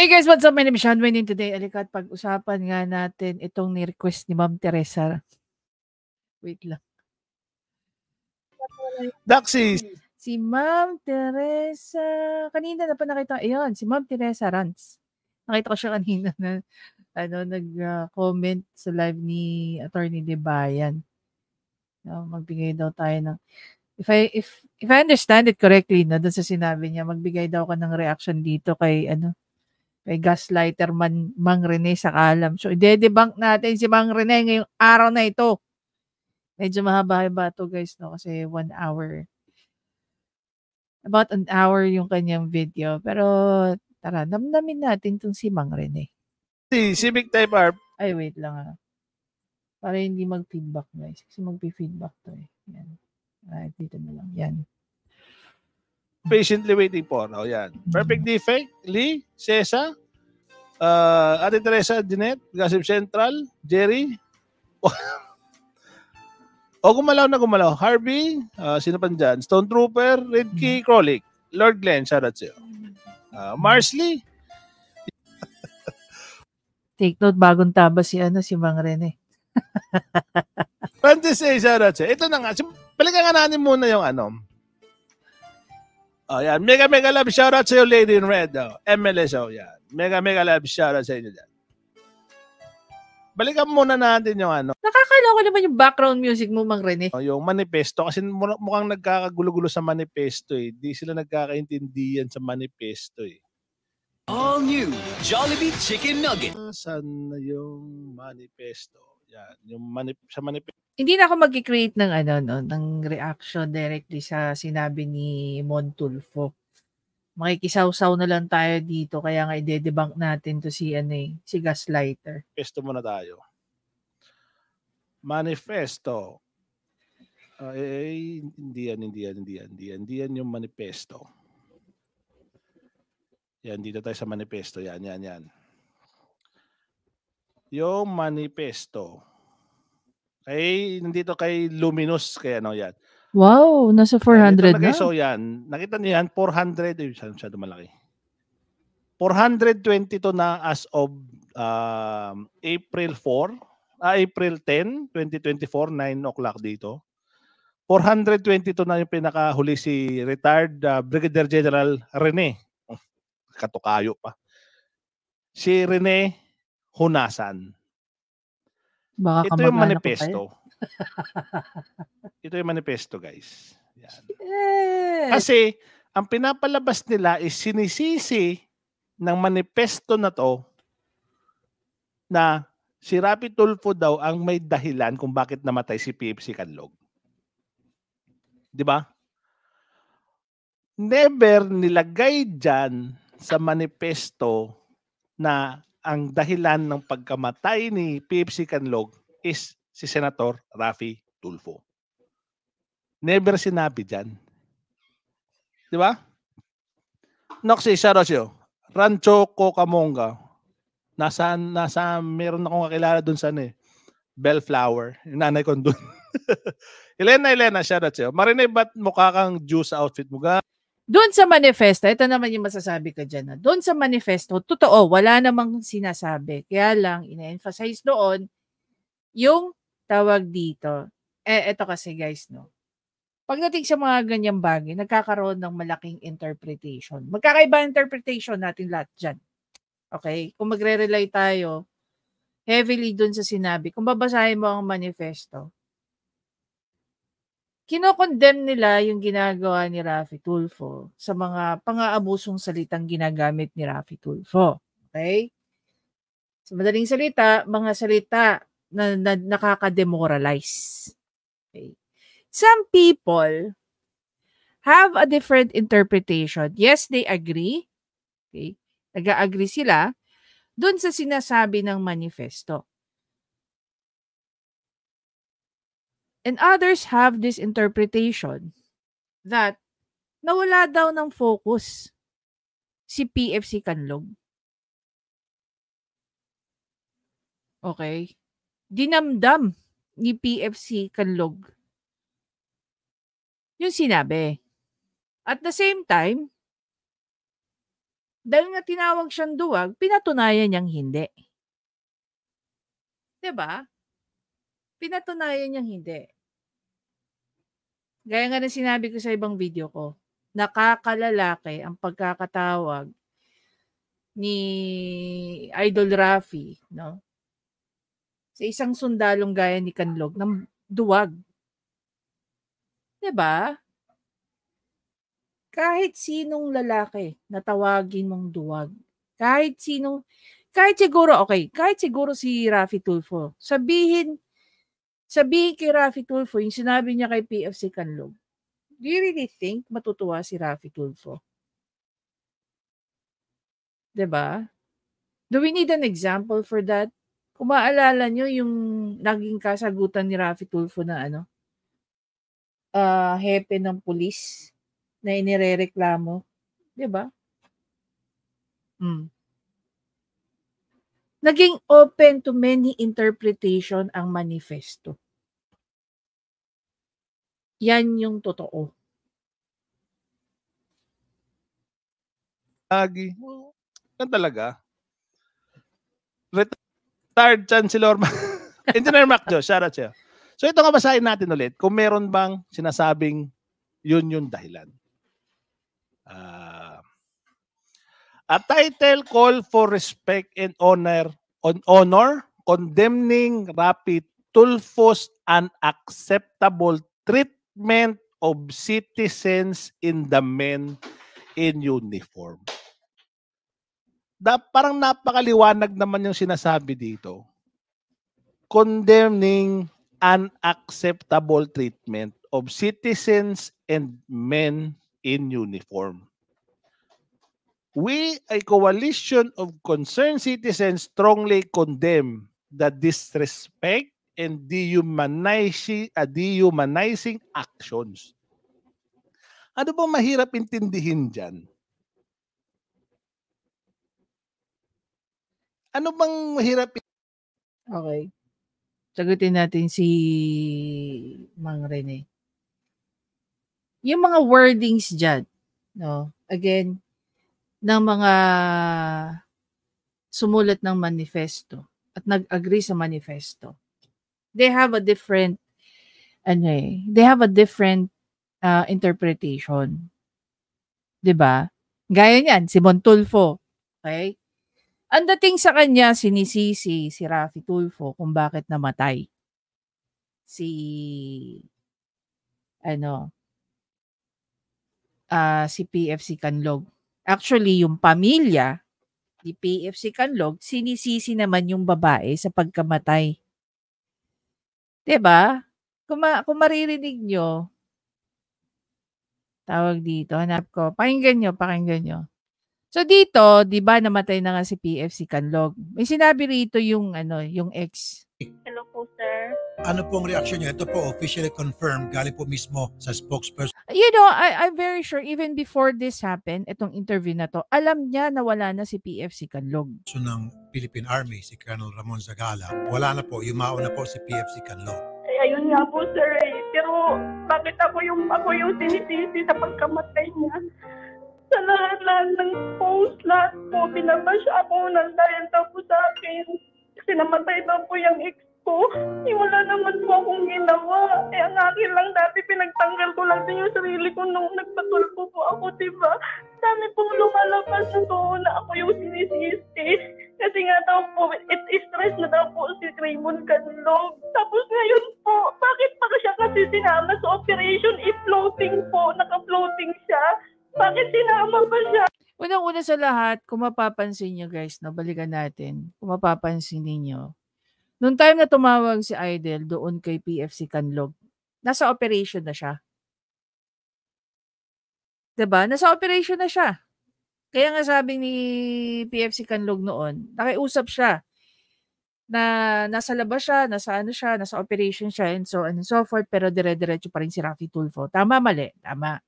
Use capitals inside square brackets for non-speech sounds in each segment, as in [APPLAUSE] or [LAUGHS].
Hey guys, what's up? My name is Sean Wayne today, alikat, pag-usapan nga natin itong ni-request ni Ma'am Teresa. Wait lang. Daxis! Si Ma'am Teresa, kanina na pa nakita, ayun, si Ma'am Teresa Rans. Nakita ko siya kanina na ano, nag-comment sa live ni Attorney De No, magbigay daw tayo ng if I if if I understand it correctly no dun sa sinabi niya magbigay daw ka ng reaction dito kay ano kay gaslighter man Mang Rene sa kalam. So, ide-debunk natin si Mang Rene ngayong araw na ito. Medyo mahaba ba to guys, no? Kasi one hour. About an hour yung kanyang video. Pero, tara, namnamin natin tong si Mang Rene. Si Civic Time Arp. Ay, wait lang ha. Ah. Para hindi mag-feedback guys. Kasi mag-feedback to eh. Yan. Right, dito na lang. Yan. Patiently waiting for. Oh, yan. Perfect defect, Lee, Cesa, uh, Ate Teresa, Jeanette, Gossip Central, Jerry, [LAUGHS] o oh, gumalaw na gumalaw. Harvey, uh, sino pa dyan? Stone Trooper, Red Key, hmm. Krolik, Lord Glenn, shoutout sa'yo. Uh, Marsley. [LAUGHS] Take note, bagong taba si ano, si Mang Rene. [LAUGHS] Francis A, shoutout sa'yo. Ito na nga, balikan nga natin muna yung ano, Oh, yan. Mega Mega Love out sa iyo, Lady in Red. Oh. MLSO, oh, yan. Mega Mega Love out sa inyo dyan. Balikan muna natin yung ano. Nakakaloka naman yung background music mo, Mang Rene. Oh, yung manifesto. Kasi mukhang nagkakagulo-gulo sa manifesto eh. Di sila nagkakaintindihan sa manifesto eh. All new Jollibee Chicken Nugget. Ah, saan na yung manifesto? Yan. Yung manip- sa manifesto hindi na ako magki-create ng ano no, ng reaction directly sa sinabi ni Montulfo. Makikisaw-saw na lang tayo dito kaya nga i-debunk natin to si ano eh, si Gaslighter. Pesto muna tayo. Manifesto. Uh, eh, eh hindi yan, hindi yan, hindi yan, hindi yan. yung manifesto. Yan, dito tayo sa manifesto. Yan, yan, yan. Yung manifesto Kay, nandito kay Luminous, kay ano yan. Wow, nasa 400 na. So yan, nakita niyo yan, 400, ay, siya malaki. 422 na as of um, April 4, uh, ah, April 10, 2024, 9 o'clock dito. 422 na yung pinakahuli si retired uh, Brigadier General Rene. Oh, katukayo pa. Si Rene Hunasan. Baka Ito yung manifesto. Eh. Ito yung manifesto, guys. Yan. Yes. Kasi, ang pinapalabas nila is sinisisi ng manifesto na to na si Rapi Tulfo daw ang may dahilan kung bakit namatay si PFC Canlog. Di ba? Never nilagay dyan sa manifesto na ang dahilan ng pagkamatay ni PFC Canlog is si Senator Rafi Tulfo. Never sinabi dyan. Di ba? Noxie, Sarosio, Rancho Cocamonga. nasa, nasa, meron akong kakilala doon sa ano eh. Bellflower. Yung nanay ko doon. [LAUGHS] Elena, Elena, shoutout sa'yo. Marinay, ba't mukha kang juice outfit mo? Ga- doon sa manifesto, ito naman yung masasabi ko dyan. Na, doon sa manifesto, totoo, wala namang sinasabi. Kaya lang, ina-emphasize doon yung tawag dito. Eh, ito kasi guys, no. Pagdating sa mga ganyang bagay, nagkakaroon ng malaking interpretation. Magkakaiba interpretation natin lahat dyan. Okay? Kung magre-rely tayo heavily doon sa sinabi, kung babasahin mo ang manifesto, kinokondemn nila yung ginagawa ni Rafi Tulfo sa mga pang-aabusong salitang ginagamit ni Rafi Tulfo. Okay? Sa madaling salita, mga salita na, na nakaka-demoralize. Okay. Some people have a different interpretation. Yes, they agree. Okay? Nag-agree sila doon sa sinasabi ng manifesto. And others have this interpretation that nawala daw ng focus si PFC Kanlog. Okay? Dinamdam ni PFC Kanlog yung sinabi. At the same time, dahil nga tinawag siyang duwag, pinatunayan niyang hindi. 'Di ba? pinatunayan niyang hindi. Gaya nga na sinabi ko sa ibang video ko, nakakalalaki ang pagkakatawag ni Idol Rafi, no? Sa isang sundalong gaya ni Kanlog ng duwag. 'Di ba? Kahit sinong lalaki na tawagin mong duwag, kahit sinong kahit siguro okay, kahit siguro si Rafi Tulfo, sabihin sabi kay Rafi Tulfo, yung sinabi niya kay PFC Canlog, do you really think matutuwa si Rafi Tulfo? ba? Diba? Do we need an example for that? Kung maaalala nyo yung naging kasagutan ni Rafi Tulfo na ano, uh, hepe ng pulis na inirereklamo. ba? Diba? Hmm naging open to many interpretation ang manifesto. Yan yung totoo. Lagi. Yan talaga. Retired Chancellor [LAUGHS] Engineer Macjo, shout out sa'yo. So ito nga basahin natin ulit kung meron bang sinasabing yun yung dahilan. Ah... Uh, A title call for respect and honor on honor condemning rapid Tulfo's unacceptable treatment of citizens in the men in uniform. Da, parang napakaliwanag naman yung sinasabi dito. Condemning unacceptable treatment of citizens and men in uniform. We, a coalition of concerned citizens, strongly condemn the disrespect and dehumanizing, uh, dehumanizing actions. Ano ba mahirap intindihin dyan? Ano bang mahirap? Okay. Sagutin natin si Mang Rene. Yung mga wordings dyan, no? Again, ng mga sumulat ng manifesto at nag-agree sa manifesto. They have a different ano eh, they have a different uh, interpretation. 'Di ba? Gaya niyan si Montulfo, okay? Ang dating sa kanya sinisisi si Rafi Tulfo kung bakit namatay. Si ano, uh, si PFC Canlog. Actually, yung pamilya ni PFC Canlog, sinisisi naman yung babae sa pagkamatay. 'Di ba? Kung, ma- kung maririnig nyo, tawag dito, hanap ko, pakinggan nyo, pakinggan nyo. So dito, 'di ba namatay na nga si PFC Canlog. May sinabi rito yung ano, yung ex. Hello po, sir. Ano pong reaction niyo? Ito po officially confirmed galing po mismo sa spokesperson. You know, I, I'm very sure even before this happened, itong interview na to, alam niya na wala na si PFC Canlog. So ng Philippine Army, si Colonel Ramon Zagala, wala na po, yumao na po si PFC Canlog. Eh, ayun nga po sir eh. Pero bakit ako yung, ako yung sinisisi sa pagkamatay niya? Sa lahat, lahat ng post, lahat po, binabash ako ng dahil daw po sa akin. Kasi namatay po yung ex ko. Eh, wala naman po akong ginawa. Eh, ang akin lang dati, pinagtanggal ko lang din yung sarili ko nung nagpatulpo po ako, ba? Dami pong lumalabas sa ko na ako yung sinisisi. Kasi nga daw po, it stress na daw po si Raymond Canlong. Tapos ngayon po, bakit pa siya kasi sinama sa operation? I-floating po, naka-floating siya. Bakit sinama pa siya? Unang-una sa lahat, kung mapapansin nyo guys, no, balikan natin, kung mapapansin ninyo, Noong time na tumawag si Idol doon kay PFC Canlog, nasa operation na siya. 'Di ba? Nasa operation na siya. Kaya nga sabi ni PFC Canlog noon, nakiusap siya na nasa labas siya, nasa ano siya, nasa operation siya, and so on and so forth, pero dire-diretso pa rin si Rafi Tulfo. Tama, mali? Tama.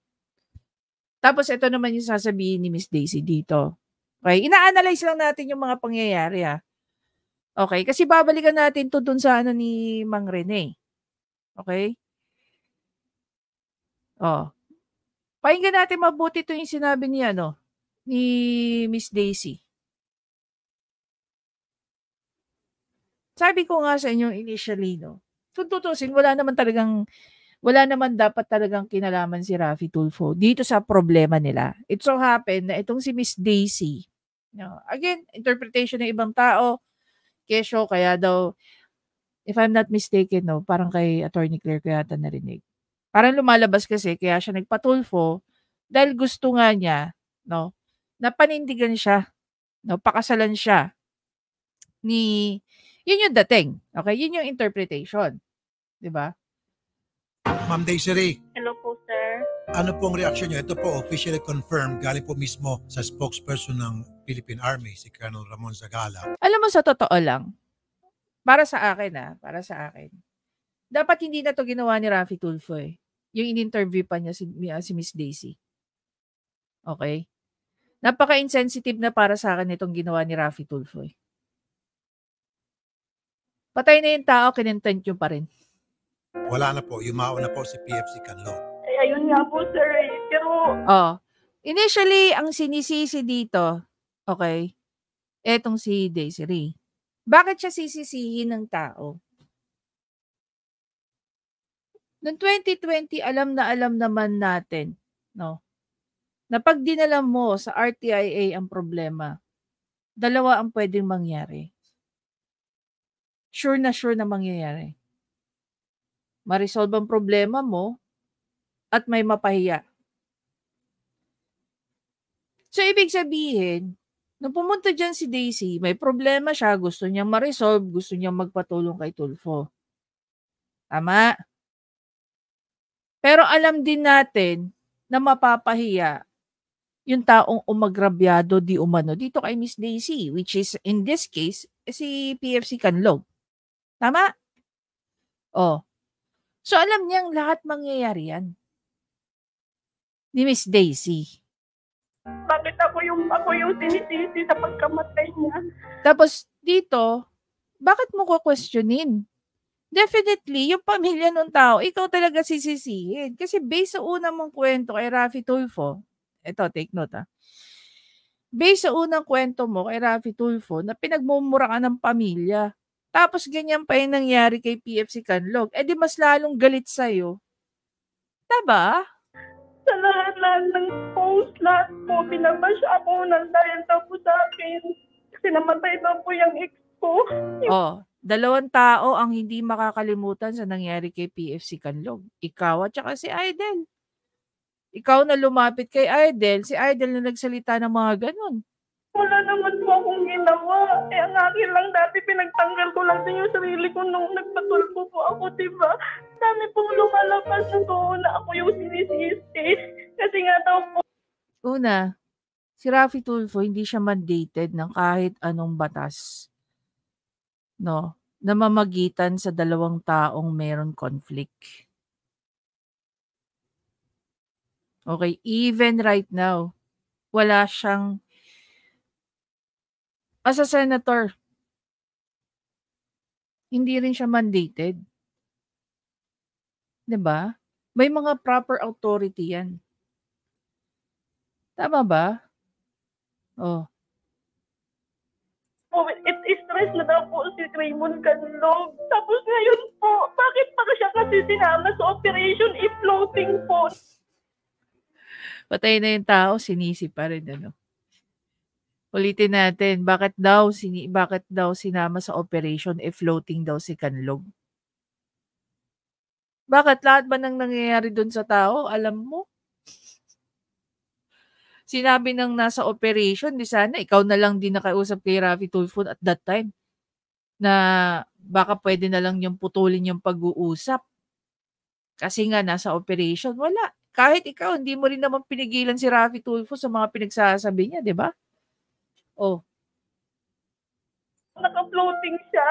Tapos ito naman yung sasabihin ni Miss Daisy dito. Okay, ina-analyze lang natin yung mga pangyayari ha. Ah. Okay? Kasi babalikan natin to dun sa ano ni Mang Rene. Okay? Oh. Pakinggan natin mabuti to yung sinabi ni ano ni Miss Daisy. Sabi ko nga sa inyo initially, no, kung tutusin, wala naman talagang, wala naman dapat talagang kinalaman si Rafi Tulfo dito sa problema nila. It so happened na itong si Miss Daisy, no, again, interpretation ng ibang tao, kesyo, kaya daw, if I'm not mistaken, no, parang kay Attorney Claire kaya yata narinig. Parang lumalabas kasi, kaya siya nagpatulfo dahil gusto nga niya, no, napanindigan siya, no, pakasalan siya ni, yun yung dating, okay, yun yung interpretation, di ba? Ma'am Desiree, ano pong reaksyon niyo? Ito po officially confirmed galing po mismo sa spokesperson ng Philippine Army, si Colonel Ramon Zagala. Alam mo, sa totoo lang, para sa akin ah, para sa akin, dapat hindi na to ginawa ni Rafi Tulfo eh. Yung in-interview pa niya si, ah, si Miss Daisy. Okay? Napaka-insensitive na para sa akin itong ginawa ni Rafi Tulfo eh. Patay na yung tao, kinontent nyo pa rin. Wala na po, yumao na po si PFC Canlot. Eh, ayun nga po, sir. Eh. Pero, Oh. Initially, ang sinisisi dito, okay, etong si Desiree. Bakit siya sisisihin ng tao? Noong 2020, alam na alam naman natin, no? Na pag dinala mo sa RTIA ang problema, dalawa ang pwedeng mangyari. Sure na sure na mangyayari. ma ang problema mo at may mapahiya. So, ibig sabihin, nung pumunta dyan si Daisy, may problema siya, gusto niyang ma-resolve, gusto niyang magpatulong kay Tulfo. Tama? Pero alam din natin na mapapahiya yung taong umagrabyado di umano dito kay Miss Daisy, which is in this case, eh, si PFC Canlog. Tama? Oh. So alam niyang lahat mangyayari yan ni Miss Daisy. Bakit ako yung ako yung sinisisi sa pagkamatay niya? Tapos dito, bakit mo ko questionin? Definitely, yung pamilya ng tao, ikaw talaga sisisihin. Kasi based sa una mong kwento kay Rafi Tulfo, ito, take note ah. Based sa unang kwento mo kay Rafi Tulfo na pinagmumura ka ng pamilya, tapos ganyan pa yung nangyari kay PFC Canlog, edi mas lalong galit sa'yo. Diba? lahat-lahat ng post, lahat po, binabash ako ng dahil daw po sa akin. Sinamatay daw po yung ex ko. [LAUGHS] Oh, dalawang tao ang hindi makakalimutan sa nangyari kay PFC Kanlog. Ikaw at saka si Idol. Ikaw na lumapit kay Idol, si Idol na nagsalita ng mga ganun. Wala naman po akong ginawa. Eh, ang akin lang dati, pinagtanggal ko lang din yung sarili ko nung nagpatulpo po ako, diba? Dami pong lumalabas na ko na ako yung sinisisi. Kasi nga daw po. Una, si Rafi Tulfo hindi siya mandated ng kahit anong batas. No? Na mamagitan sa dalawang taong meron conflict. Okay, even right now, wala siyang as a senator, hindi rin siya mandated. 'Di ba? May mga proper authority 'yan. Tama ba? Oh. Oh, it stress na daw po si Raymond Canlog. Tapos ngayon po, bakit pa siya kasi sinama sa operation i-floating po? Patay na yung tao, sinisi pa rin ano. Ulitin natin, bakit daw sini bakit daw sinama sa operation if e floating daw si Kanlog? Bakit lahat ba nang nangyayari doon sa tao, alam mo? Sinabi nang nasa operation, di sana ikaw na lang din nakausap kay Rafi Tulfon at that time na baka pwede na lang yung putulin yung pag-uusap. Kasi nga nasa operation, wala. Kahit ikaw, hindi mo rin naman pinigilan si Rafi Tulfo sa mga pinagsasabi niya, di ba? Oh. Naka-floating siya.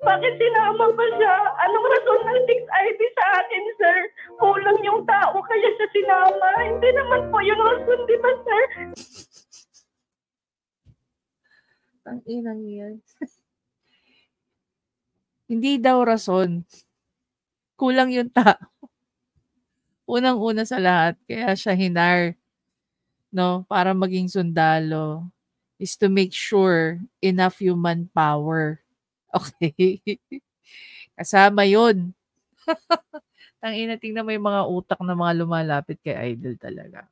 Bakit tinama pa siya? Anong rason ng 6IV sa akin, sir? Kulang yung tao kaya siya sinama. Hindi naman po yung rason, di ba, sir? Ang inang yan. [LAUGHS] Hindi daw rason. Kulang yung tao. Unang-una sa lahat, kaya siya hinar. No? Para maging sundalo is to make sure enough human power. [LAUGHS] Okay? Kasama yun. [LAUGHS] Tang ina, tingnan mo yung mga utak na mga lumalapit kay Idol talaga.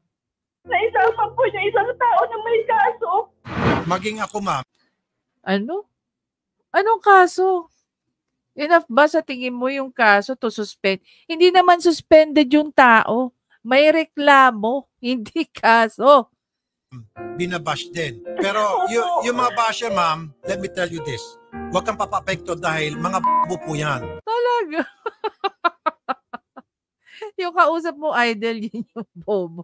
Naisama po niya isang tao na may kaso. Maging ako, ma'am. Ano? Anong kaso? Enough ba sa tingin mo yung kaso to suspend? Hindi naman suspended yung tao. May reklamo, [LAUGHS] hindi kaso binabash din. [LAUGHS] Pero y- yung mga basher, ma'am, let me tell you this. Huwag kang papapekto dahil mga b***o po yan. Talaga. [LAUGHS] yung kausap mo, idol, [LAUGHS] yun yung bobo.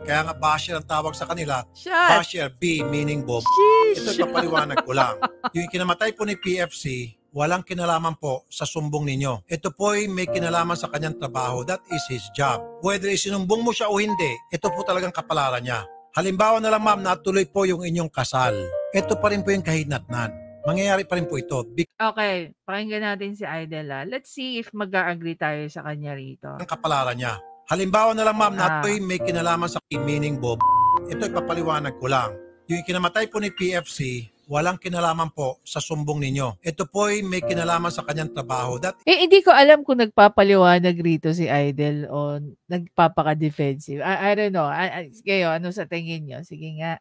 Kaya nga basher ang tawag sa kanila. Shut. Basher, B, meaning bob. Sheesh. Ito ipapaliwanag ko lang. Yung kinamatay po ni PFC, walang kinalaman po sa sumbong ninyo. Ito po ay may kinalaman sa kanyang trabaho. That is his job. Whether isinumbong mo siya o hindi, ito po talagang kapalaran niya. Halimbawa na lang ma'am, natuloy po yung inyong kasal. Ito pa rin po yung kahinatnan. Mangyayari pa rin po ito. Big Okay, pakinggan natin si Idela. Ah. Let's see if mag-agree tayo sa kanya rito. ang kapalaran niya. Halimbawa na lang ma'am, Ah. natuloy may kinalaman sa meaning bob. Ito ay ipapaliwanag ko lang. Yung ikinamatay po ni PFC, walang kinalaman po sa sumbong ninyo. Ito po ay may kinalaman sa kanyang trabaho. That... Eh, hindi ko alam kung nagpapaliwanag rito si Idol o nagpapaka-defensive. I, I don't know. I, I, kayo, oh, ano sa tingin nyo? Sige nga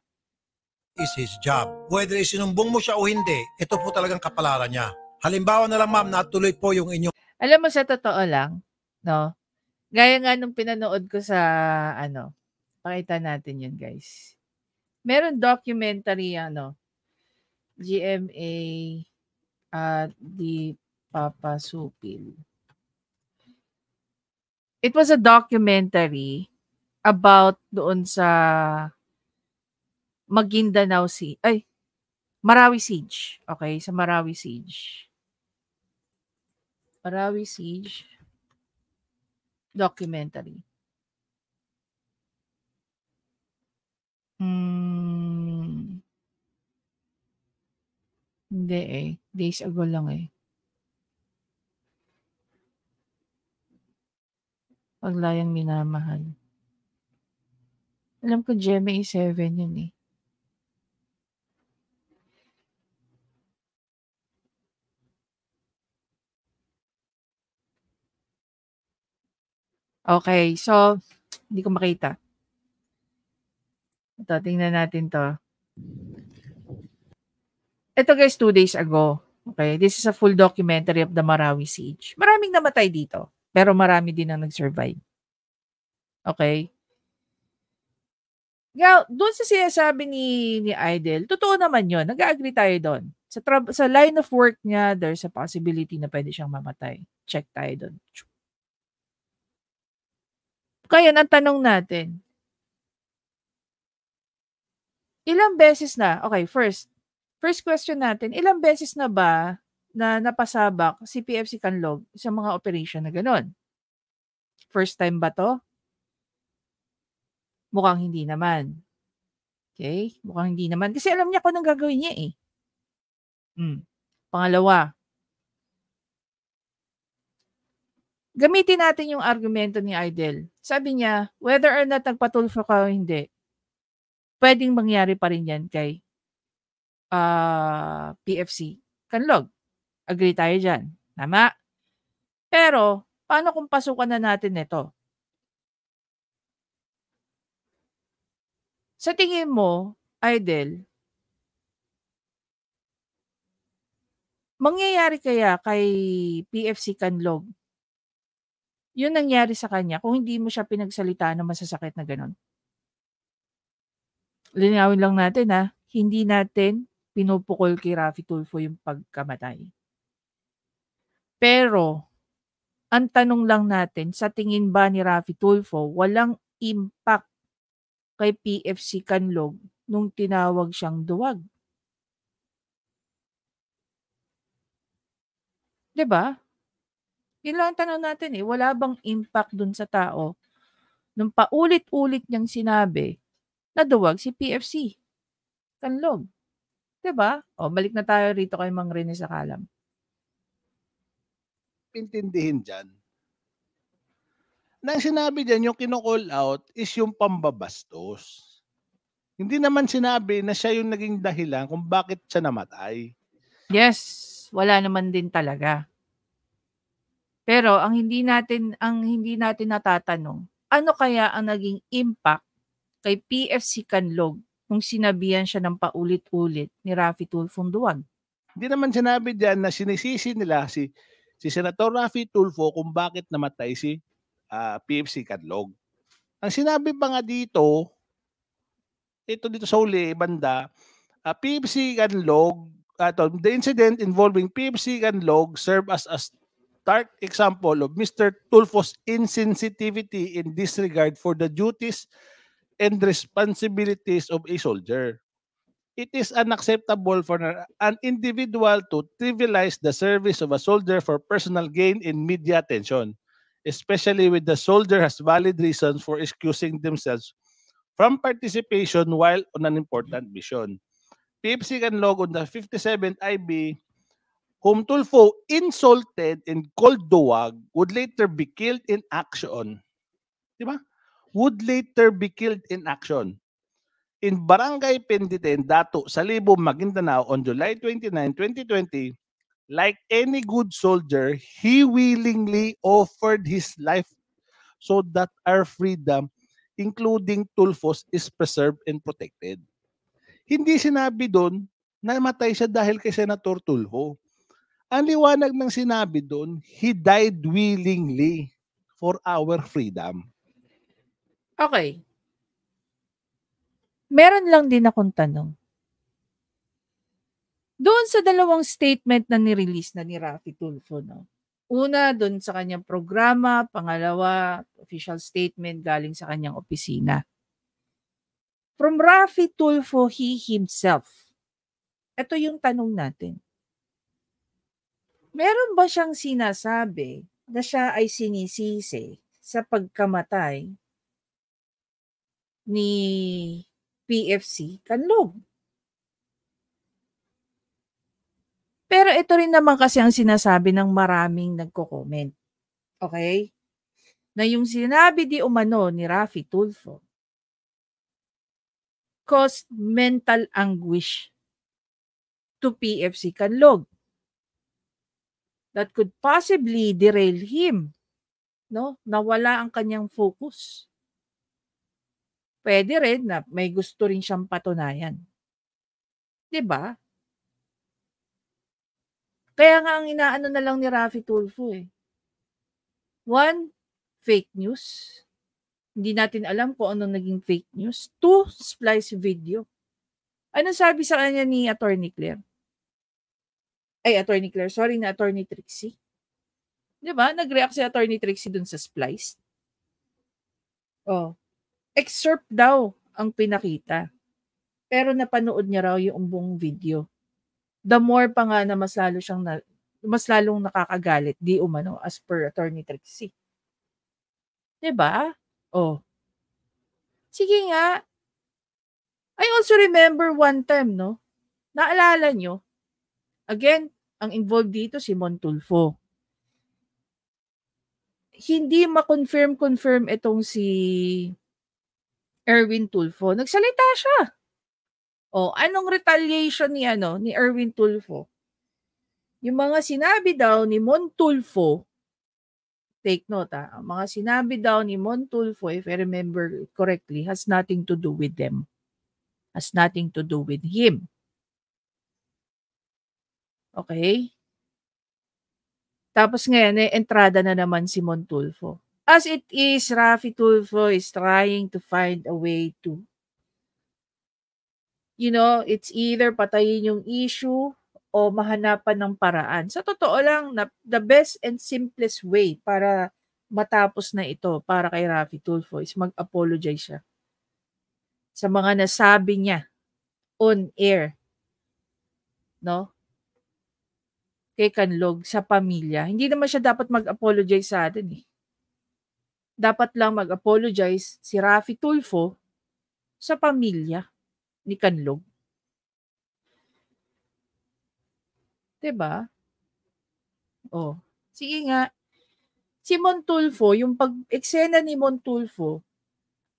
is his job. Whether isinumbong mo siya o hindi, ito po talagang kapalaran niya. Halimbawa na lang ma'am, natuloy po yung inyong... Alam mo, sa totoo lang, no? Gaya nga nung pinanood ko sa, ano, pakita natin yun guys. Meron documentary, ano, GMA at ah, the Papa Supil. It was a documentary about doon sa Maguindanao si ay Marawi siege. Okay, sa Marawi siege. Marawi siege documentary. Hmm. Hindi eh. Days ago lang eh. Paglayang minamahal. Alam ko, GMA 7 yun eh. Okay, so, hindi ko makita. Ito, tingnan natin to. Ito guys, two days ago. Okay, this is a full documentary of the Marawi siege. Maraming namatay dito, pero marami din ang nag-survive. Okay? Doon sa sinasabi ni, ni Idol, totoo naman yon Nag-agree tayo doon. Sa, sa line of work niya, there's a possibility na pwede siyang mamatay. Check tayo doon. Kaya ang tanong natin, ilang beses na, okay, first, First question natin, ilang beses na ba na napasabak si PFC Canlog sa mga operation na ganun? First time ba to? Mukhang hindi naman. Okay? Mukhang hindi naman. Kasi alam niya kung anong gagawin niya eh. Hmm. Pangalawa, gamitin natin yung argumento ni Idol. Sabi niya, whether or not nagpatulfo ka o hindi, pwedeng mangyari pa rin yan kay uh, ah, PFC, kanlog. Agree tayo dyan. Tama? Pero, paano kung pasukan na natin ito? Sa tingin mo, Idol, mangyayari kaya kay PFC Kanlog yun nangyari sa kanya kung hindi mo siya pinagsalita ng masasakit na ganun. Linawin lang natin ha, hindi natin pinupukol kay Rafi Tulfo yung pagkamatay. Pero, ang tanong lang natin, sa tingin ba ni Rafi Tulfo, walang impact kay PFC Kanlog nung tinawag siyang duwag? 'Di ba? Yun lang tanong natin eh, wala bang impact dun sa tao nung paulit-ulit niyang sinabi na duwag si PFC? Kanlog. 'Di O, balik na tayo rito kay Mang Rene sa kalam. Intindihin dyan. Nang sinabi dyan, yung kino-call out is yung pambabastos. Hindi naman sinabi na siya yung naging dahilan kung bakit siya namatay. Yes, wala naman din talaga. Pero ang hindi natin ang hindi natin natatanong, ano kaya ang naging impact kay PFC Canlog nung sinabihan siya ng paulit-ulit ni Rafi Tulfong Duwag. Hindi naman sinabi diyan na sinisisi nila si si Senator Rafi Tulfo kung bakit namatay si uh, ah, PFC Kadlog. Ang sinabi pa nga dito, ito dito sa uli, banda, uh, ah, PFC Ganlog, uh, ah, the incident involving PFC Ganlog served as a stark example of Mr. Tulfo's insensitivity in disregard for the duties and responsibilities of a soldier. It is unacceptable for an individual to trivialize the service of a soldier for personal gain and media attention, especially when the soldier has valid reasons for excusing themselves from participation while on an important mission. PFC Canlog on the 57th IB, whom Tulfo insulted and called Duwag, would later be killed in action. Di ba? would later be killed in action. In Barangay Penditen, Dato, Salibo, Maguindanao on July 29, 2020, like any good soldier, he willingly offered his life so that our freedom, including Tulfos, is preserved and protected. Hindi sinabi doon namatay siya dahil kay Senator Tulfo. Ang liwanag ng sinabi doon, he died willingly for our freedom. Okay. Meron lang din akong tanong. Doon sa dalawang statement na nirelease na ni Rafi Tulfo, no? Una, doon sa kanyang programa. Pangalawa, official statement galing sa kanyang opisina. From Rafi Tulfo, he himself. Ito yung tanong natin. Meron ba siyang sinasabi na siya ay sinisisi sa pagkamatay ni PFC kanlog. Pero ito rin naman kasi ang sinasabi ng maraming nagko-comment. Okay? Na yung sinabi di umano ni Rafi Tulfo caused mental anguish to PFC Kanlog that could possibly derail him. No? Nawala ang kanyang focus. Pwede rin na may gusto rin siyang patunayan. 'Di ba? Kaya nga ang inaano na lang ni Rafi Tulfo eh. One, fake news. Hindi natin alam kung ano naging fake news. Two, splice video. Anong sabi sa kanya ni Attorney Claire? Ay, Attorney Claire, sorry na Attorney Trixie. 'Di ba? Nag-react si Attorney Trixie dun sa splice. Oh excerpt daw ang pinakita. Pero napanood niya raw yung buong video. The more pa nga na mas lalo siyang na, mas lalong nakakagalit di umano as per attorney Trixie. 'Di ba? Oh. Sige nga. I also remember one time, no? Naalala nyo? Again, ang involved dito si Montulfo. Hindi ma-confirm-confirm itong si Erwin Tulfo. Nagsalita siya. O, oh, anong retaliation ni ano ni Erwin Tulfo? Yung mga sinabi daw ni Montulfo, take note ah, ang mga sinabi daw ni Montulfo, if I remember correctly, has nothing to do with them. Has nothing to do with him. Okay? Tapos ngayon, eh, entrada na naman si Montulfo. As it is, Rafi Tulfo is trying to find a way to, you know, it's either patayin yung issue o mahanapan ng paraan. Sa totoo lang, the best and simplest way para matapos na ito para kay Rafi Tulfo is mag-apologize siya sa mga nasabi niya on air. No? Kay Kanlog, sa pamilya. Hindi naman siya dapat mag-apologize sa atin eh dapat lang mag-apologize si Rafi Tulfo sa pamilya ni Kanlog. 'Di ba? Oh, sige nga. Si Montulfo, yung pag-eksena ni Montulfo,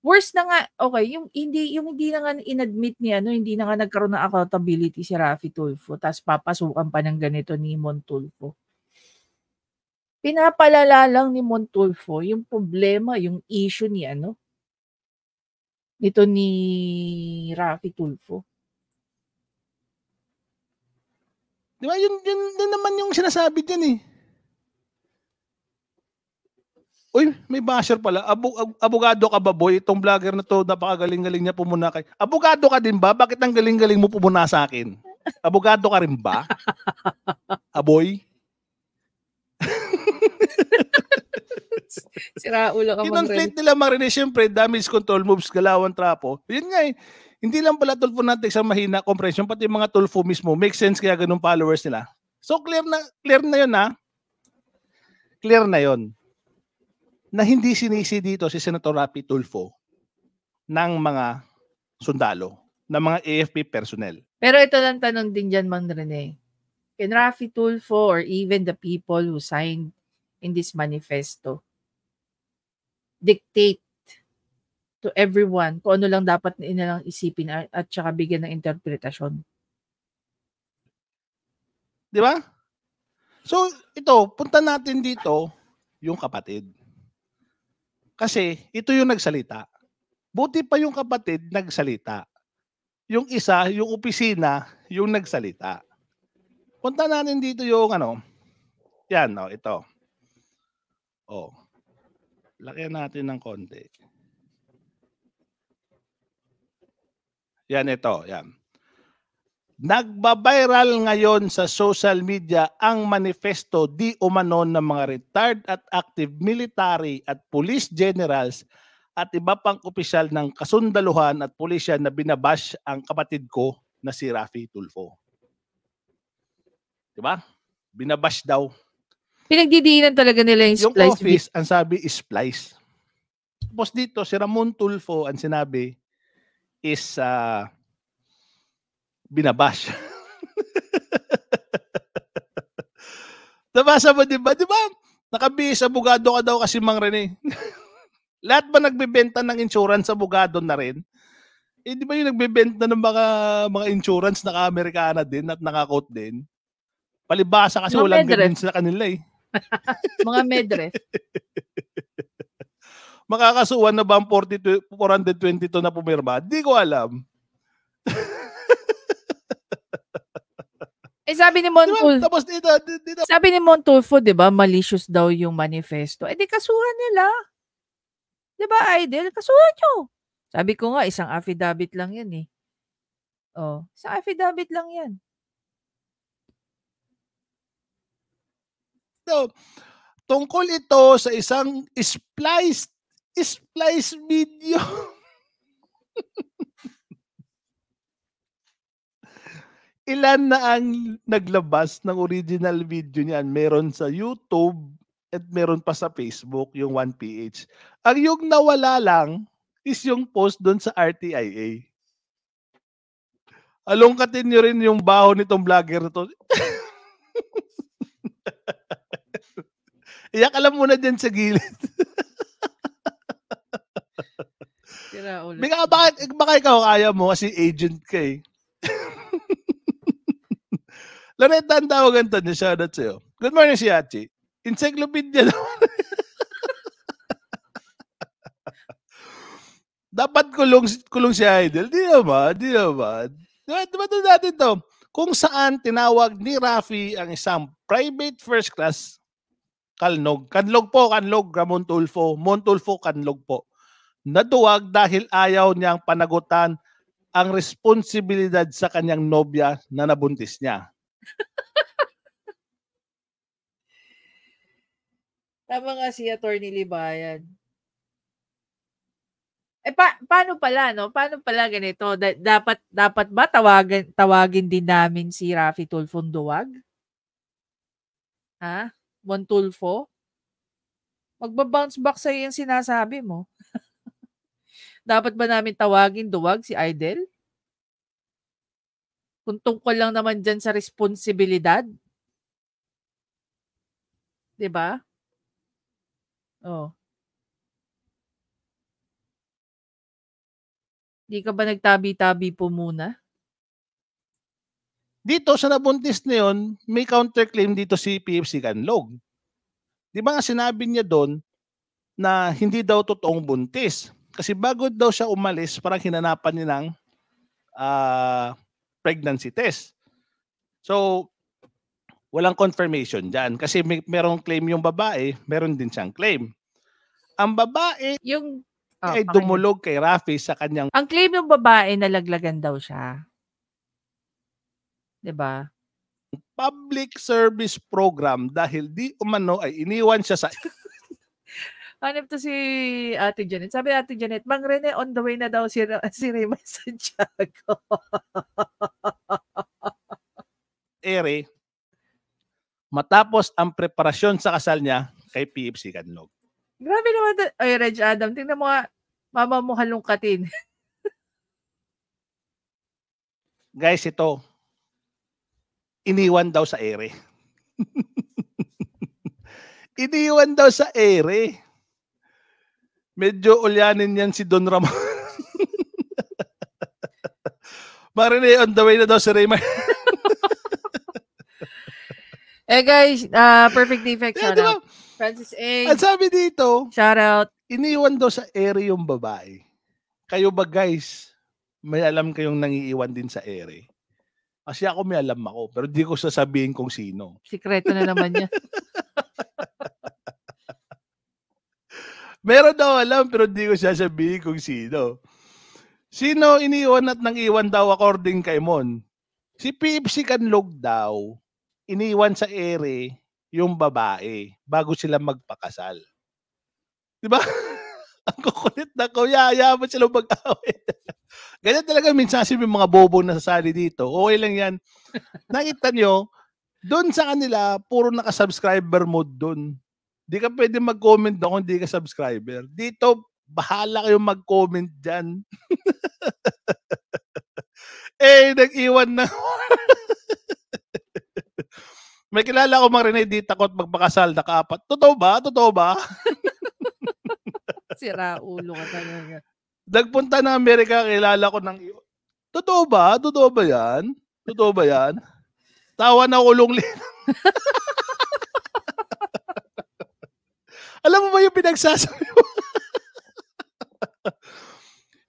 worse na nga, okay, yung hindi, yung hindi na nga inadmit ni ano, hindi na nga nagkaroon ng accountability si Rafi Tulfo, tapos papasukan pa ng ganito ni Montulfo pinapalala lang ni Montulfo yung problema, yung issue ni ano, nito ni Rafi Tulfo. Di ba? Yun, yun, yun naman yung sinasabi dyan eh. Uy, may basher pala. Abu, abogado ka ba, boy? Itong vlogger na to, napakagaling-galing niya pumuna kay. Abogado ka din ba? Bakit ang galing-galing mo pumuna sa akin? Abogado ka rin ba? [LAUGHS] Aboy? [LAUGHS] [LAUGHS] Sira ulo ka Kinonflate nila Marine, syempre, damage control moves, galawan trapo. Yun nga eh. Hindi lang pala tulfo natin sa mahina compression, pati yung mga tulfo mismo. Make sense kaya ganun followers nila. So clear na, clear na yun ha. Clear na yun. Na hindi sinisi dito si Senator Rapi Tulfo ng mga sundalo, ng mga AFP personnel. Pero ito lang tanong din dyan, Mang Rene. Eh. Can Rafi Tulfo or even the people who signed in this manifesto. Dictate to everyone kung ano lang dapat nilang isipin at, at saka bigyan ng interpretasyon. Di ba? So, ito, punta natin dito yung kapatid. Kasi ito yung nagsalita. Buti pa yung kapatid nagsalita. Yung isa, yung opisina, yung nagsalita. Punta natin dito yung ano. Yan, no, ito. Oh. Lakihan natin ng konti. Yan ito, yan. Nagbabiral ngayon sa social media ang manifesto di umano ng mga retired at active military at police generals at iba pang opisyal ng kasundaluhan at pulisya na binabash ang kapatid ko na si Rafi Tulfo. Diba? Binabash daw Pinagdidiinan talaga nila yung, splice. Yung office, ang sabi is splice. Tapos dito, si Ramon Tulfo, ang sinabi is uh, binabash. [LAUGHS] Nabasa mo, di ba? Di ba? Nakabis, abogado ka daw kasi Mang Rene. [LAUGHS] Lahat ba nagbebenta ng insurance, abogado na rin? Eh, di ba yung nagbebenta ng mga, mga insurance, naka-Amerikana din at naka-coat din? Palibasa kasi no, walang ganun sa kanila eh. [LAUGHS] mga medref. [LAUGHS] Makakasuwan na ba ang 42, 422 na pumirma? Di ko alam. [LAUGHS] eh sabi ni Montulfo, diba, tapos dito, dito. sabi ni Montulfo, di ba, malicious daw yung manifesto. Eh di kasuhan nila. Di ba, Idol? Kasuhan nyo. Sabi ko nga, isang affidavit lang yan eh. Oh, isang affidavit lang yan. No. Tungkol ito sa isang spliced, spliced video. [LAUGHS] Ilan na ang naglabas ng original video niyan? Meron sa YouTube at meron pa sa Facebook yung 1PH. Ang yung nawala lang is yung post doon sa RTIA. Alungkatin nyo rin yung baho nitong vlogger to. [LAUGHS] Iyak alam mo na dyan sa gilid. Tira ulit. Bika, bakit, baka ikaw kaya mo kasi agent ka eh. [LAUGHS] Loretta, ang tawagan to niya. Shoutout sa'yo. Good morning, si Hachi. Encyclopedia daw. [LAUGHS] Dapat kulong, kulong si Idol. Di naman, di naman. Diba, diba to natin to? Kung saan tinawag ni Rafi ang isang private first class Kalnog. Kanlog po, kanlog, Ramon Tulfo. Montulfo, kanlog po. Naduwag dahil ayaw niyang panagutan ang responsibilidad sa kanyang nobya na nabuntis niya. [LAUGHS] Tama nga si Attorney Libayan. Eh pa- paano pala no? Paano pala ganito? Da- dapat dapat ba tawagin tawagin din namin si Rafi Tulfon Duwag? Ha? Juan Tulfo, magbabounce back sa yung sinasabi mo. [LAUGHS] Dapat ba namin tawagin duwag si Idol? Kung tungkol lang naman dyan sa responsibilidad. ba? Diba? Oh. Di ka ba nagtabi-tabi po muna? Dito sa nabuntis na yun, may counterclaim dito si PFC Ganlog. Di ba nga sinabi niya doon na hindi daw totoong buntis. Kasi bago daw siya umalis, parang hinanapan niya ng uh, pregnancy test. So, walang confirmation dyan. Kasi may, merong claim yung babae, meron din siyang claim. Ang babae, yung oh, ay dumulog kay Rafi sa kanyang... Ang claim yung babae, nalaglagan daw siya. 'di ba? Public service program dahil di umano ay iniwan siya sa [LAUGHS] Hanap to si Ate Janet. Sabi Ate Janet, Mang Rene, on the way na daw si, [LAUGHS] si Raymond Santiago. [LAUGHS] Ere, matapos ang preparasyon sa kasal niya kay PFC Kanlog. Grabe naman. To. Ay, Reg Adam, tingnan mo nga, mama mo halungkatin. Guys, ito, iniwan daw sa ere. [LAUGHS] iniwan daw sa ere. Medyo ulyanin yan si Don Ramon. [LAUGHS] Marine, on the way na daw si Raymond. [LAUGHS] eh guys, uh, perfect defect yeah, shout diba? out. Francis A. Ang sabi dito, shout out. Iniwan daw sa ere yung babae. Kayo ba guys, may alam kayong nangiiwan din sa ere? Kasi ako may alam ako, pero di ko sasabihin kung sino. Sikreto na naman niya. [LAUGHS] Meron daw alam, pero di ko sasabihin kung sino. Sino iniwan at nang iwan daw according kay Mon? Si Pepsi Canlog daw, iniwan sa ere yung babae bago sila magpakasal. Di ba? [LAUGHS] Ang kukulit na ko, yaya mo sila mag-awit. [LAUGHS] Ganyan talaga minsan sabi mga bobo na sasali dito. Okay lang yan. Nakita nyo, doon sa kanila, puro naka-subscriber mode doon. Di ka pwede mag-comment doon kung di ka subscriber. Dito, bahala kayong mag-comment dyan. [LAUGHS] eh, nag-iwan na. [LAUGHS] May kilala ko mang Rene di takot at magpakasal na kaapat. Totoo ba? Totoo ba? [LAUGHS] Sira ulo ka talaga nagpunta ng Amerika, kilala ko ng... Totoo ba? Totoo ba yan? Totoo ba yan? Tawa na ulong [LAUGHS] Alam mo ba yung pinagsasabi mo? [LAUGHS]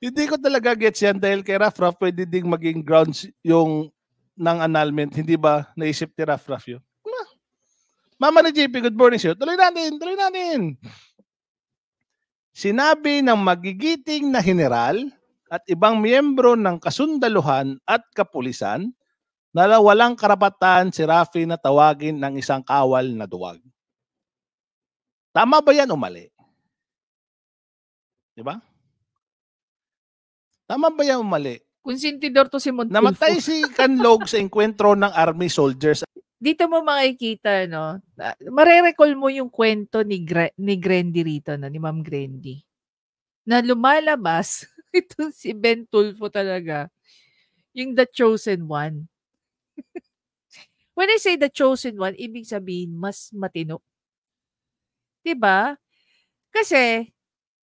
hindi ko talaga gets yan dahil kay Raff Raff pwede ding maging grounds yung ng annulment. Hindi ba naisip ni Raff Raff yun? Mama na JP, good morning sir. Tuloy natin, tuloy natin. Sinabi ng magigiting na general at ibang miyembro ng kasundaluhan at kapulisan na walang karapatan si Rafi na tawagin ng isang kawal na duwag. Tama ba yan o mali? Di ba? Tama ba yan o mali? Konsentidor to si Montulfo. Namatay si Canlog sa engkwentro ng army soldiers dito mo makikita, no? Marerecall mo yung kwento ni, Gre- ni Grandy rito, no? Ni Ma'am Grandy. Na lumalabas, [LAUGHS] itong si Ben Tulfo talaga, yung The Chosen One. [LAUGHS] When I say The Chosen One, ibig sabihin, mas matino. ba? Diba? Kasi,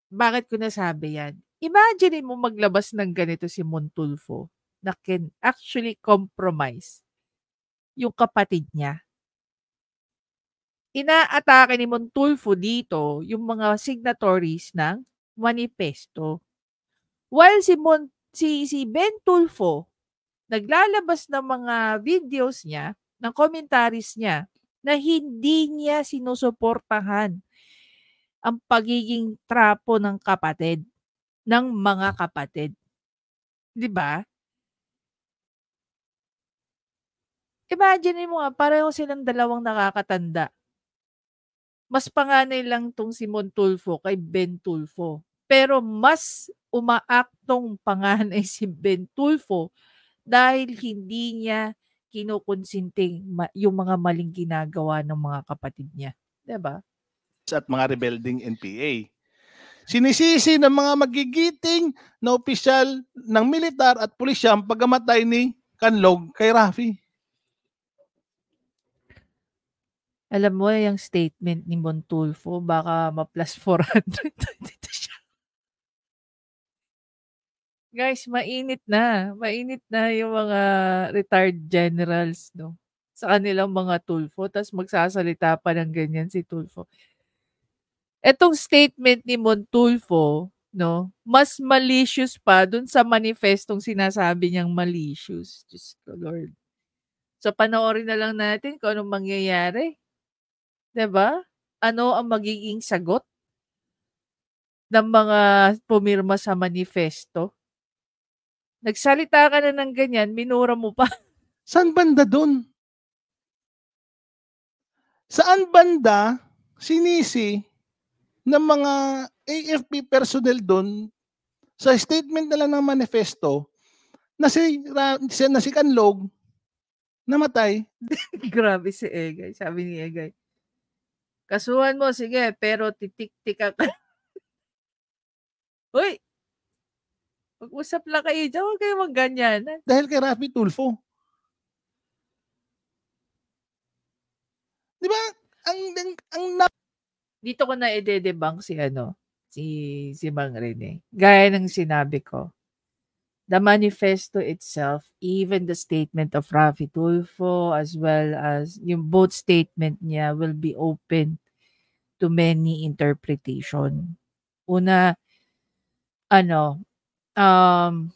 bakit ko nasabi yan? Imagine mo maglabas ng ganito si Montulfo na can actually compromise yung kapatid niya. Inaatake ni Montulfo dito yung mga signatories ng manifesto. While si, Mon- si, si Tulfo naglalabas ng mga videos niya, ng commentaries niya, na hindi niya sinusuportahan ang pagiging trapo ng kapatid, ng mga kapatid. 'Di ba? imagine mo nga, pareho silang dalawang nakakatanda. Mas panganay lang tong si Montulfo kay Ben Tulfo. Pero mas umaaktong panganay si Ben Tulfo dahil hindi niya kinukonsinting yung mga maling ginagawa ng mga kapatid niya. ba? Diba? At mga rebelding NPA. Sinisisi ng mga magigiting na opisyal ng militar at pulisya ang pagamatay ni Kanlog kay Rafi. Alam mo, yung statement ni Montulfo, baka ma-plus 400 [LAUGHS] dito siya. Guys, mainit na. Mainit na yung mga retired generals, no? Sa kanilang mga Tulfo. Tapos magsasalita pa ng ganyan si Tulfo. Etong statement ni Montulfo, no, mas malicious pa dun sa manifestong sinasabi niyang malicious. Just ko, Lord. So, panoorin na lang natin kung anong mangyayari 'di ba? Ano ang magiging sagot ng mga pumirma sa manifesto? Nagsalita ka na ng ganyan, minura mo pa. [LAUGHS] Saan banda doon? Saan banda sinisi ng mga AFP personnel doon sa statement nila ng manifesto na si, na si Kanlog namatay. [LAUGHS] Grabe si Egay, sabi ni Egay. Kasuhan mo, sige, pero titik-tika ka. [LAUGHS] Uy! Mag-usap lang kayo dyan. Huwag kayo magganyan. Dahil kay Rafi Tulfo. Di ba? Ang, ang, ang na- Dito ko na ide debunk si ano, si, si Mang Rene. Gaya ng sinabi ko, the manifesto itself, even the statement of Rafi Tulfo as well as yung both statement niya will be open to many interpretation. Una, ano, um,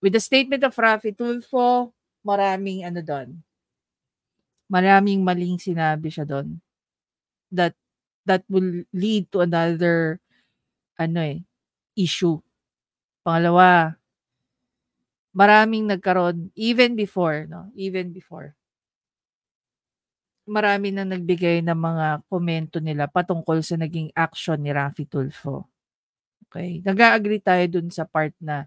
with the statement of Rafi Tulfo, maraming ano doon, maraming maling sinabi siya doon that that will lead to another ano eh issue. Pangalawa, maraming nagkaroon even before, no? Even before marami na nagbigay ng mga komento nila patungkol sa naging action ni Rafi Tulfo. Okay? Nag-agree tayo dun sa part na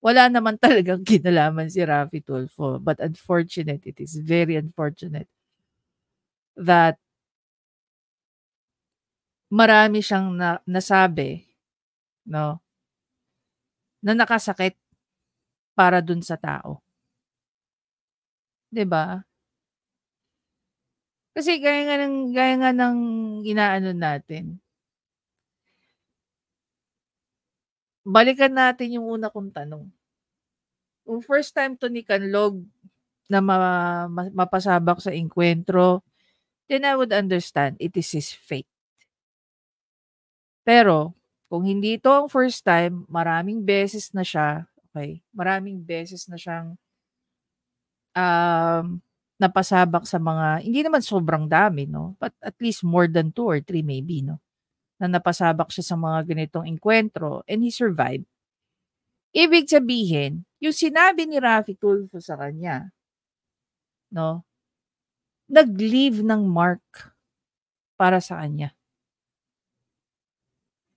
wala naman [LAUGHS] talagang kinalaman si Rafi Tulfo. But unfortunate, it is very unfortunate that marami siyang na, nasabi no na nakasakit para dun sa tao. 'Di ba? Kasi gaya nga ng, gaya nga ng inaano natin. Balikan natin yung una kong tanong. Yung first time to ni Kanlog na ma- ma- mapasabak sa inkwentro, then I would understand it is his fate. Pero, kung hindi ito ang first time, maraming beses na siya, okay, maraming beses na siyang um, napasabak sa mga, hindi naman sobrang dami, no? But at least more than two or three maybe, no? Na napasabak siya sa mga ganitong inkwentro and he survived. Ibig sabihin, yung sinabi ni Rafi Tulfo sa kanya, no? Nag-leave ng mark para sa kanya.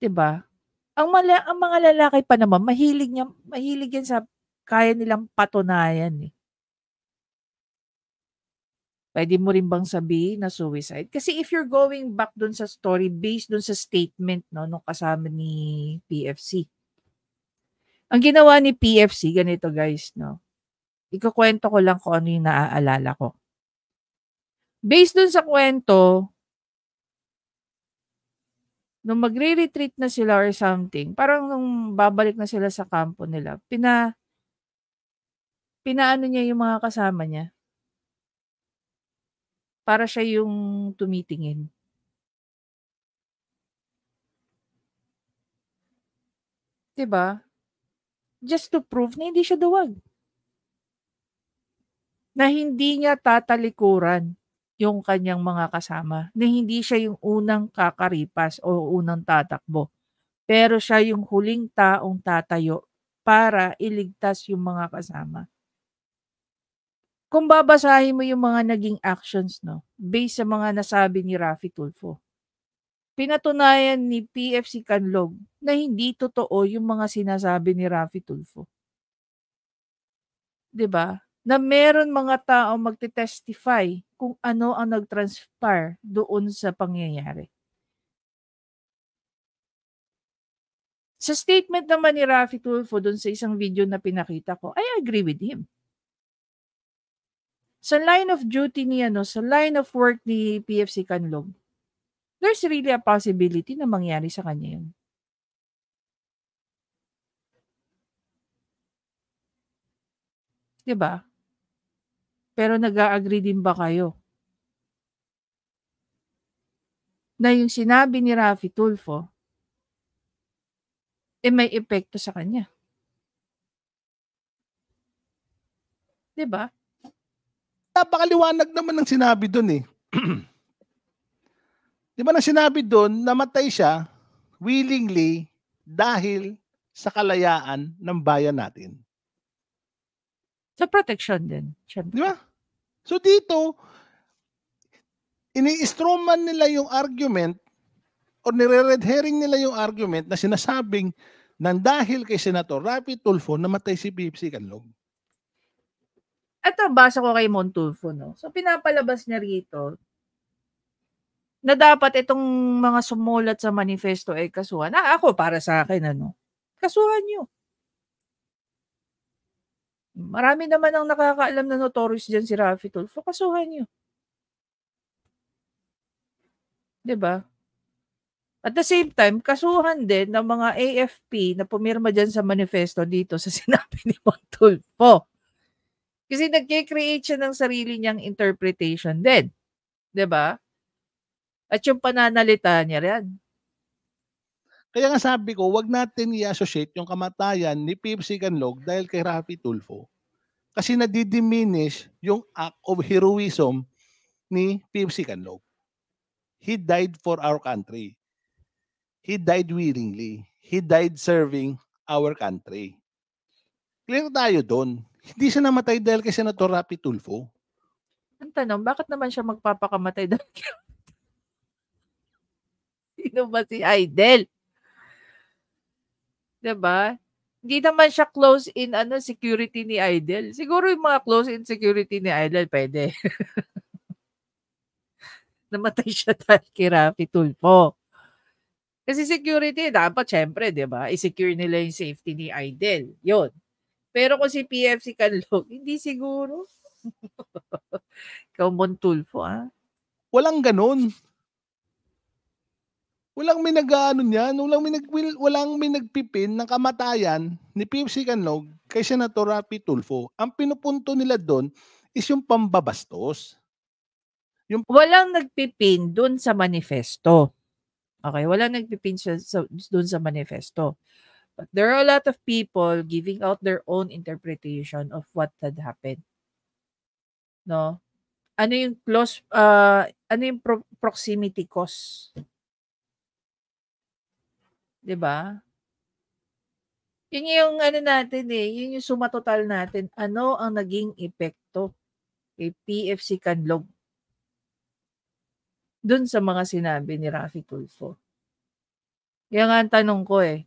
'Di ba? Ang, mala- ang mga lalaki pa naman, mahilig niya, mahilig yan sa kaya nilang patunayan eh. Pwede mo rin bang sabihin na suicide? Kasi if you're going back dun sa story, based dun sa statement no, nung kasama ni PFC. Ang ginawa ni PFC, ganito guys, no? Ikukwento ko lang kung ano yung naaalala ko. Based dun sa kwento, nung magre-retreat na sila or something, parang nung babalik na sila sa kampo nila, pina, pinaano niya yung mga kasama niya para siya yung tumitingin. Diba? Just to prove na hindi siya duwag. Na hindi niya tatalikuran yung kanyang mga kasama. Na hindi siya yung unang kakaripas o unang tatakbo. Pero siya yung huling taong tatayo para iligtas yung mga kasama kung babasahin mo yung mga naging actions, no, based sa mga nasabi ni Rafi Tulfo, pinatunayan ni PFC Canlog na hindi totoo yung mga sinasabi ni Rafi Tulfo. 'Di ba? Na meron mga tao magte-testify kung ano ang nagtranspire doon sa pangyayari. Sa statement naman ni Rafi Tulfo doon sa isang video na pinakita ko, I agree with him sa line of duty ni ano, sa line of work ni PFC Canlog, there's really a possibility na mangyari sa kanya yun. ba? Diba? Pero nag-agree din ba kayo? Na yung sinabi ni Rafi Tulfo, eh may epekto sa kanya. 'Di ba? napakaliwanag naman ng sinabi doon eh. [CLEARS THROAT] Di ba nang sinabi doon, namatay siya willingly dahil sa kalayaan ng bayan natin. Sa protection din. Syempre. Di ba? So dito, ini-strawman nila yung argument or nire-red herring nila yung argument na sinasabing nang dahil kay Senator Rapid Tulfo namatay si Pipsi Canlog. Ito, basa ko kay Montulfo, no? So, pinapalabas niya rito na dapat itong mga sumulat sa manifesto ay kasuhan. Ah, ako, para sa akin, ano? Kasuhan nyo. Marami naman ang nakakaalam na notorious dyan si Rafi Tulfo. Kasuhan nyo. ba? Diba? At the same time, kasuhan din ng mga AFP na pumirma dyan sa manifesto dito sa [LAUGHS] sinabi ni Montulfo. Kasi nagke-create siya ng sarili niyang interpretation din. 'Di ba? At yung pananalita niya riyan. Kaya nga sabi ko, wag natin i-associate yung kamatayan ni Pepsi Canlog dahil kay Rafi Tulfo. Kasi nadidiminish yung act of heroism ni Pepsi Canlog. He died for our country. He died willingly. He died serving our country. Clear tayo doon. Hindi siya namatay dahil kay Senator Rapi Tulfo. Ang tanong, bakit naman siya magpapakamatay dahil Sino ba si Idol? 'Di ba? Hindi naman siya close in ano security ni Idol. Siguro yung mga close in security ni Idol pwede. [LAUGHS] Namatay siya dahil kay Rafi Tulfo. Kasi security, dapat syempre, di ba? I-secure nila yung safety ni Idol. Yun. Pero kung si PFC Canlog, hindi siguro. [LAUGHS] Ikaw, Montulfo, ha? Ah. Walang ganun. Walang may nag-ano niyan, walang may, nag, walang may nagpipin ng kamatayan ni PFC Canlog kaysa na to Tulfo. Ang pinupunto nila doon is yung pambabastos. Yung... Walang nagpipin doon sa manifesto. Okay, walang nagpipin sa, doon sa manifesto there are a lot of people giving out their own interpretation of what had happened. No? Ano yung close, uh, ano yung pro- proximity cause? ba? Diba? Yun yung ano natin eh, yun yung sumatotal natin. Ano ang naging epekto kay PFC Canlog Doon sa mga sinabi ni Rafi Tulfo? Yan nga ang tanong ko eh.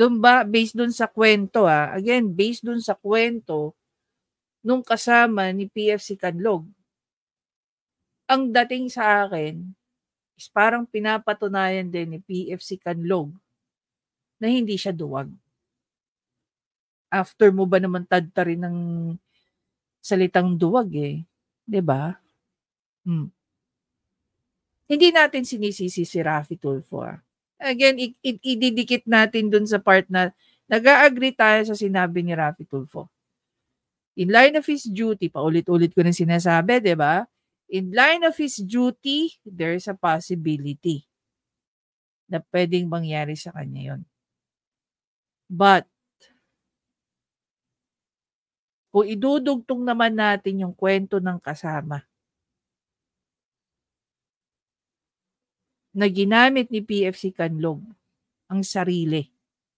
Doon ba, based doon sa kwento ha, ah. again, based doon sa kwento, nung kasama ni PFC Canlog ang dating sa akin is parang pinapatunayan din ni PFC Canlog na hindi siya duwag. After mo ba naman tadta ng salitang duwag eh. 'Di ba? Hmm. Hindi natin sinisisi si Rafi Tulfo. Ah again, ididikit natin dun sa part na nag-agree tayo sa sinabi ni Rafi Tulfo. In line of his duty, paulit-ulit ko na sinasabi, di ba? In line of his duty, there is a possibility na pwedeng mangyari sa kanya yon. But, kung idudugtong naman natin yung kwento ng kasama, na ginamit ni PFC Canlog ang sarili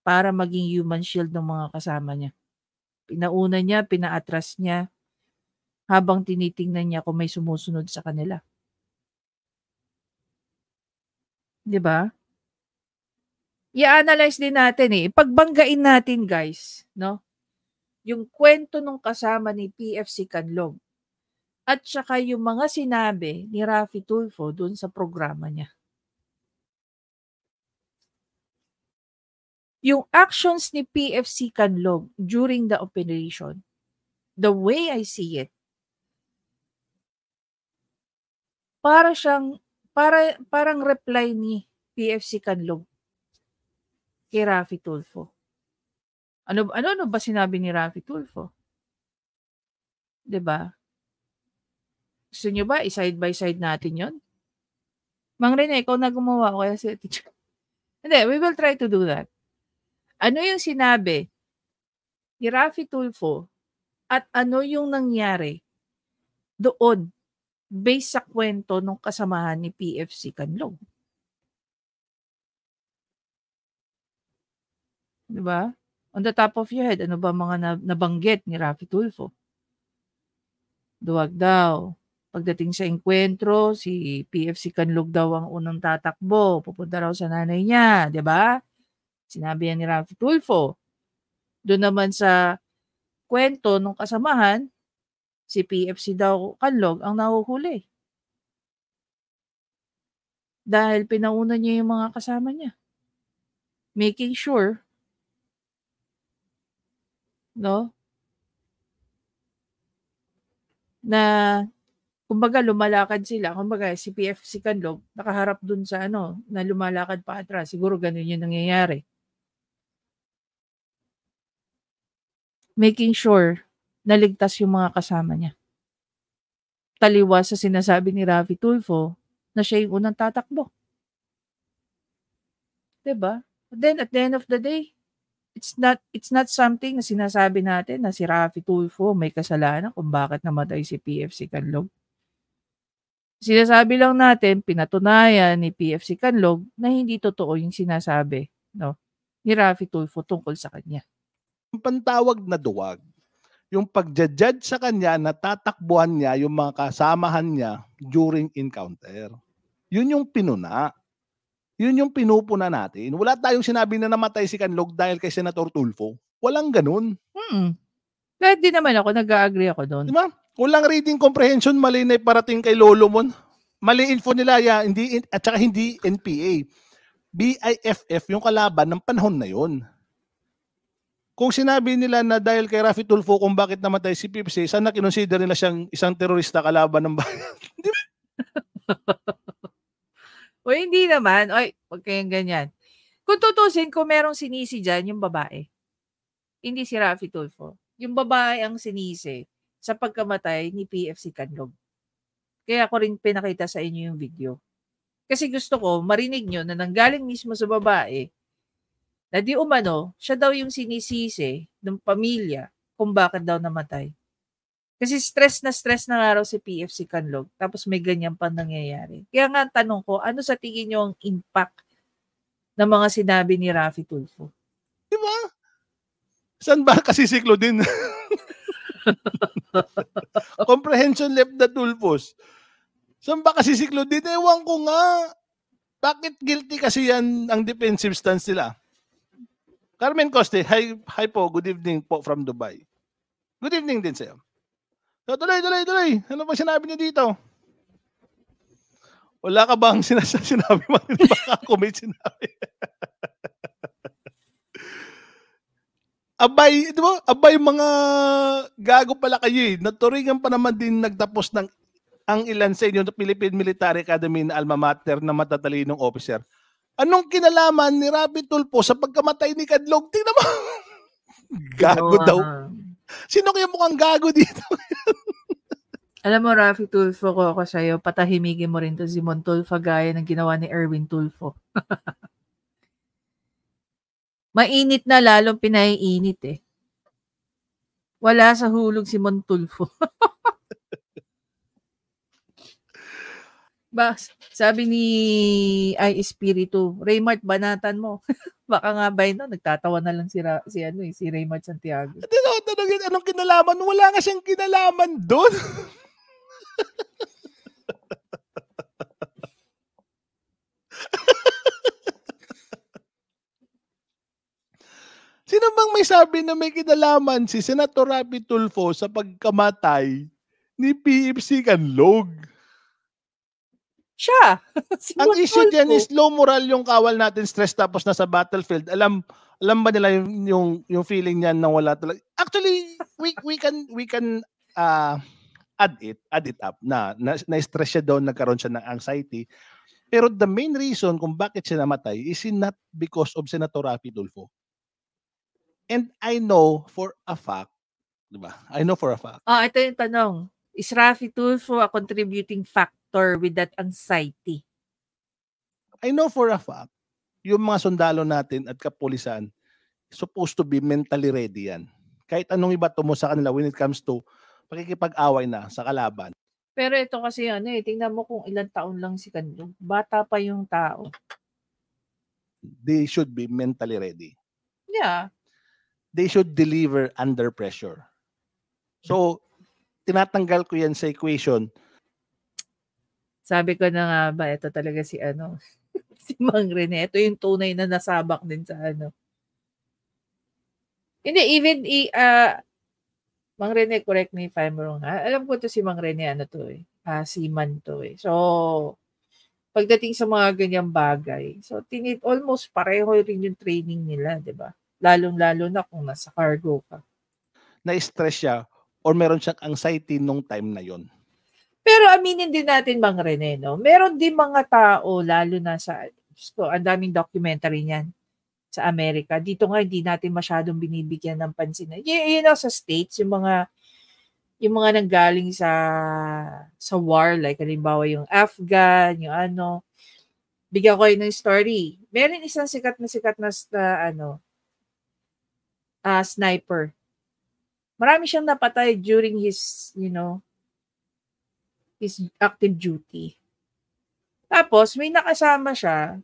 para maging human shield ng mga kasama niya. Pinauna niya, pinaatras niya habang tinitingnan niya kung may sumusunod sa kanila. 'Di ba? I-analyze din natin eh. Pagbanggain natin, guys, no? Yung kwento nung kasama ni PFC Canlog at saka yung mga sinabi ni Rafi Tulfo doon sa programa niya. yung actions ni PFC Canlog during the operation, the way I see it, para siyang, para, parang reply ni PFC Canlog kay Rafi Tulfo. Ano, ano, ano ba sinabi ni Rafi Tulfo? ba? Diba? Gusto nyo ba i-side by side natin yon? Mang Rene, ikaw na gumawa o kaya si Hindi, we will try to do that. Ano yung sinabi ni Rafi Tulfo at ano yung nangyari doon based sa kwento nung kasamahan ni PFC Kanlong? Di ba? On the top of your head, ano ba mga nabanggit ni Rafi Tulfo? Duwag daw. Pagdating sa engkwentro, si PFC Kanlog daw ang unang tatakbo. Pupunta raw sa nanay niya, di ba? Sinabi yan ni Ralph Tulfo. Doon naman sa kwento nung kasamahan, si PFC daw kanlog ang nahuhuli. Dahil pinauna niya yung mga kasama niya. Making sure, no, na kumbaga lumalakad sila, kumbaga si PFC Kanlog nakaharap dun sa ano, na lumalakad pa atras. Siguro ganun yung nangyayari. making sure na ligtas yung mga kasama niya. Taliwa sa sinasabi ni Ravi Tulfo na siya yung unang tatakbo. Diba? then at the end of the day, it's not it's not something na sinasabi natin na si Rafi Tulfo may kasalanan kung bakit namatay si PFC Canlog. Sinasabi lang natin, pinatunayan ni PFC Canlog na hindi totoo yung sinasabi no, ni Rafi Tulfo tungkol sa kanya pantawag na duwag. Yung pagjajudge sa kanya, natatakbuhan niya yung mga kasamahan niya during encounter. Yun yung pinuna. Yun yung pinupuna natin. Wala tayong sinabi na namatay si Canlog dahil kay Senator Tulfo. Walang ganun. Hmm. Kahit di naman ako, nag-agree ako doon. Di ba? Walang reading comprehension, mali na parating kay Lolo mo. Mali info nila, ya, hindi, at saka hindi NPA. BIFF yung kalaban ng panahon na yon. Kung sinabi nila na dahil kay Rafi Tulfo kung bakit namatay si Pepsi, sana kinonsider nila siyang isang terorista kalaban ng bayan. [LAUGHS] [LAUGHS] o hindi naman. Oy, huwag kayong ganyan. Kung tutusin, kung merong sinisi dyan, yung babae. Hindi si Rafi Tulfo. Yung babae ang sinisi sa pagkamatay ni PFC Kanlog. Kaya ako rin pinakita sa inyo yung video. Kasi gusto ko marinig nyo na nanggaling mismo sa babae na di umano, siya daw yung sinisisi ng pamilya kung bakit daw namatay. Kasi stress na stress na nga raw si PFC Canlog, tapos may ganyan pang nangyayari. Kaya nga tanong ko, ano sa tingin nyo ang impact ng mga sinabi ni Rafi Tulfo? Di ba? San ba kasi siklo din? [LAUGHS] Comprehension left na Tulfos. Saan ba kasi siklo din? Ewan ko nga. Bakit guilty kasi yan ang defensive stance nila? Carmen Coste, hi, hi po. Good evening po from Dubai. Good evening din sa'yo. So, tuloy, tuloy, tuloy. Ano ba sinabi niyo dito? Wala ka bang [LAUGHS] sinas sinabi mo? Baka ako may sinabi. [LAUGHS] abay, di ba? Abay mga gago pala kayo eh. Naturingan pa naman din nagtapos ng ang ilan sa inyo ng Philippine Military Academy na alma mater na matatalinong officer. Anong kinalaman ni Rabbit Tulpo sa pagkamatay ni Kadlog? Tingnan mo. [LAUGHS] gago Sino, daw. Sino kaya mukhang gago dito? [LAUGHS] Alam mo, Rafi Tulfo ko ako sa'yo, patahimigin mo rin to si Montulfa gaya ng ginawa ni Erwin Tulfo. [LAUGHS] Mainit na lalong pinaiinit eh. Wala sa hulog si Montulfo. ba, sabi ni ay Espiritu, Raymart banatan mo. [LAUGHS] Baka nga ba no, nagtatawa na lang si Ra, si ano eh, si Raymart Santiago. At ano, tanongin, anong kinalaman? Wala nga siyang kinalaman doon. [LAUGHS] Sino bang may sabi na may kinalaman si Senator Rapi Tulfo sa pagkamatay ni PFC Canlog? siya. [LAUGHS] si Ang issue diyan is low moral yung kawal natin stress tapos nasa battlefield. Alam alam ba nila yung yung, yung feeling niyan na wala talaga. Actually, we we can we can uh, add it, add it up na, na na-stress siya doon, nagkaroon siya ng anxiety. Pero the main reason kung bakit siya namatay is not because of Senator Rafi Tulfo. And I know for a fact, di ba? I know for a fact. Oh, ito yung tanong. Is Rafi Tulfo a contributing factor? sector with that anxiety? I know for a fact, yung mga sundalo natin at kapulisan, supposed to be mentally ready yan. Kahit anong iba tumo sa kanila when it comes to pakikipag-away na sa kalaban. Pero ito kasi ano eh, tingnan mo kung ilang taon lang si Kanyo. Bata pa yung tao. They should be mentally ready. Yeah. They should deliver under pressure. So, tinatanggal ko yan sa equation sabi ko na nga ba, ito talaga si ano, [LAUGHS] si Mang Rene. Ito yung tunay na nasabak din sa ano. Hindi, even, i, uh, Mang Rene, correct me if I'm wrong ha. Alam ko to si Mang Rene, ano to eh. Uh, ah, si Man to eh. So, pagdating sa mga ganyang bagay, so tinit, almost pareho rin yung training nila, di ba? Lalong-lalo na kung nasa cargo ka. Na-stress siya or meron siyang anxiety nung time na yon pero aminin din natin, Mang Rene, no? meron din mga tao, lalo na sa, Diyos ang daming documentary niyan sa Amerika. Dito nga, hindi natin masyadong binibigyan ng pansin. Y- yun sa States, yung mga yung mga nanggaling sa sa war, like halimbawa yung Afghan, yung ano, bigyan ko yun ng story. Meron isang sikat na sikat na, uh, ano, uh, sniper. Marami siyang napatay during his, you know, is active duty. Tapos, may nakasama siya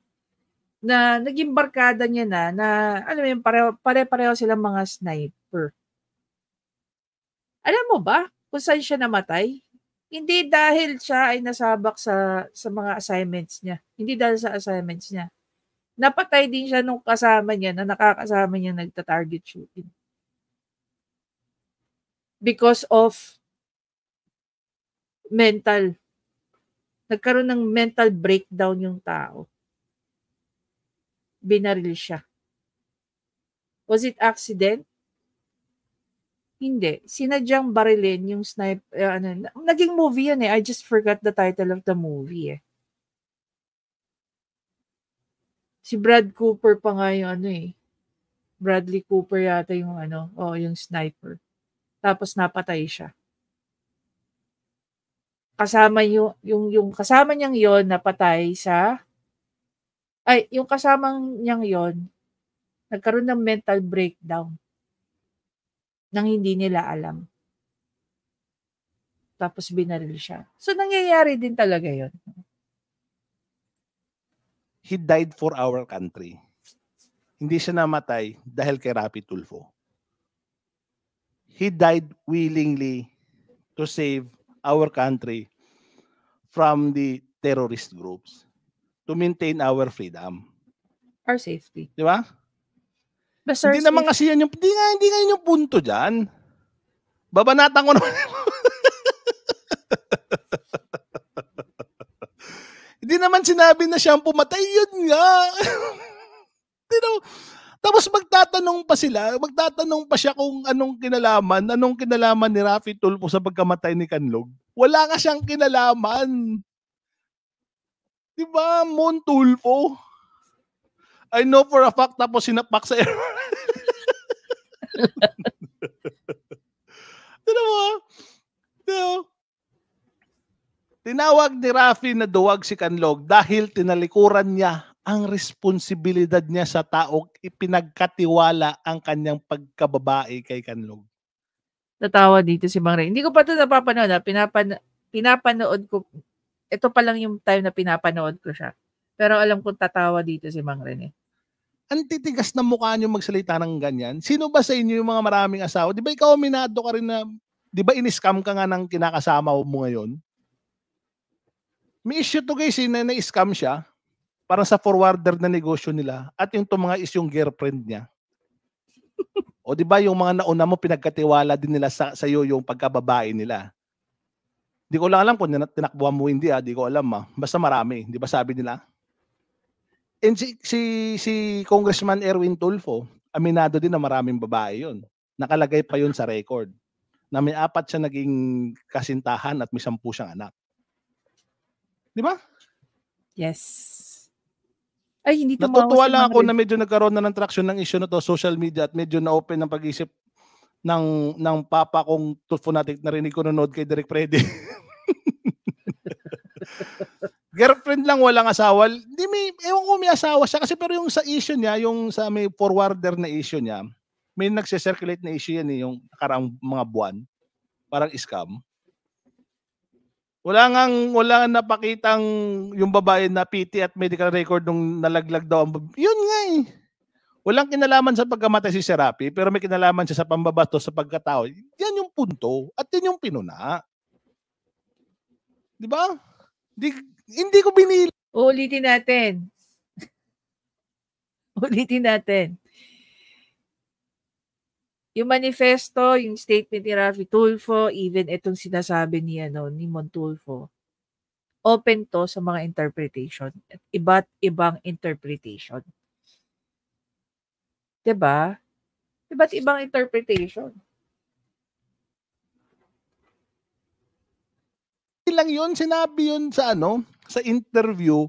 na naging barkada niya na, na ano mo pare-pareho silang mga sniper. Alam mo ba kung saan siya namatay? Hindi dahil siya ay nasabak sa, sa mga assignments niya. Hindi dahil sa assignments niya. Napatay din siya nung kasama niya na nakakasama niya nagta-target shooting. Because of mental. Nagkaroon ng mental breakdown yung tao. Binaril siya. Was it accident? Hindi. Sinadyang barilin yung snipe, uh, ano, naging movie yan eh. I just forgot the title of the movie eh. Si Brad Cooper pa nga yung ano eh. Bradley Cooper yata yung ano, oh, yung sniper. Tapos napatay siya kasama yung, yung, yung kasama niyang yon napatay sa, ay, yung kasama niyang yon nagkaroon ng mental breakdown nang hindi nila alam. Tapos binaril siya. So, nangyayari din talaga yon He died for our country. Hindi siya namatay dahil kay Rapi Tulfo. He died willingly to save our country from the terrorist groups to maintain our freedom. Our safety. Di ba? Basta hindi naman kasi yan yung, hindi nga, hindi nga yung punto dyan. Babanatan ko naman. [LAUGHS] hindi naman sinabi na siya ang pumatay, yun nga. Hindi [LAUGHS] naman, tapos magtatanong pa sila, magtatanong pa siya kung anong kinalaman, anong kinalaman ni Rafi Tulpo sa pagkamatay ni Kanlog. Wala nga siyang kinalaman. Di ba, Moon Tulpo? I know for a fact tapos sinapak sa air. Tino mo? Tino? Tinawag ni Rafi na duwag si Kanlog dahil tinalikuran niya ang responsibilidad niya sa taong ipinagkatiwala ang kanyang pagkababae kay Kanlog. Natawa dito si Mang Ray. Hindi ko pa ito napapanood. Ha? Ah. Pinapan pinapanood ko. Ito pa lang yung time na pinapanood ko siya. Pero alam kong tatawa dito si Mang Rene. Eh. Ang titigas ng mukha niyo magsalita ng ganyan. Sino ba sa inyo yung mga maraming asawa? Di ba ikaw minado ka rin na, di ba in-scam ka nga ng kinakasama mo ngayon? May issue to guys, eh, na-scam siya para sa forwarder na negosyo nila at yung itong mga is girlfriend niya. o di ba yung mga nauna mo pinagkatiwala din nila sa sa iyo yung pagkababae nila. Hindi ko lang alam kung tinakbuhan mo hindi ah, di ko alam ah. Basta marami, di ba sabi nila? And si, si, si Congressman Erwin Tulfo, aminado din na maraming babae yon. Nakalagay pa yon sa record. Na may apat siya naging kasintahan at may sampu siyang anak. Di ba? Yes ay hindi tumawa Natutuwa si lang ako na medyo nagkaroon na ng traction ng issue na to, social media at medyo na-open ng pag-isip ng ng papa kong fanatic narinig ko nanood kay Derek Freddy. [LAUGHS] Girlfriend lang walang asawa. Hindi may ewan ko may asawa siya kasi pero yung sa issue niya, yung sa may forwarder na issue niya, may nagse-circulate na issue yan eh, yung nakaraang mga buwan. Parang scam. Wala nga, wala napakitang yung babae na PT at medical record nung nalaglag daw. Ang, Yun nga eh. Walang kinalaman sa pagkamatay si Serapi, pero may kinalaman siya sa pambabato sa pagkatao. Yan yung punto at yan yung pinuna. Di ba? hindi ko binili. Uulitin natin. [LAUGHS] Ulitin natin yung manifesto, yung statement ni Rafi Tulfo, even itong sinasabi ni, ano, ni Montulfo, open to sa mga interpretation. At iba't ibang interpretation. Diba? Iba't ibang interpretation. lang yun, sinabi yun sa ano, sa interview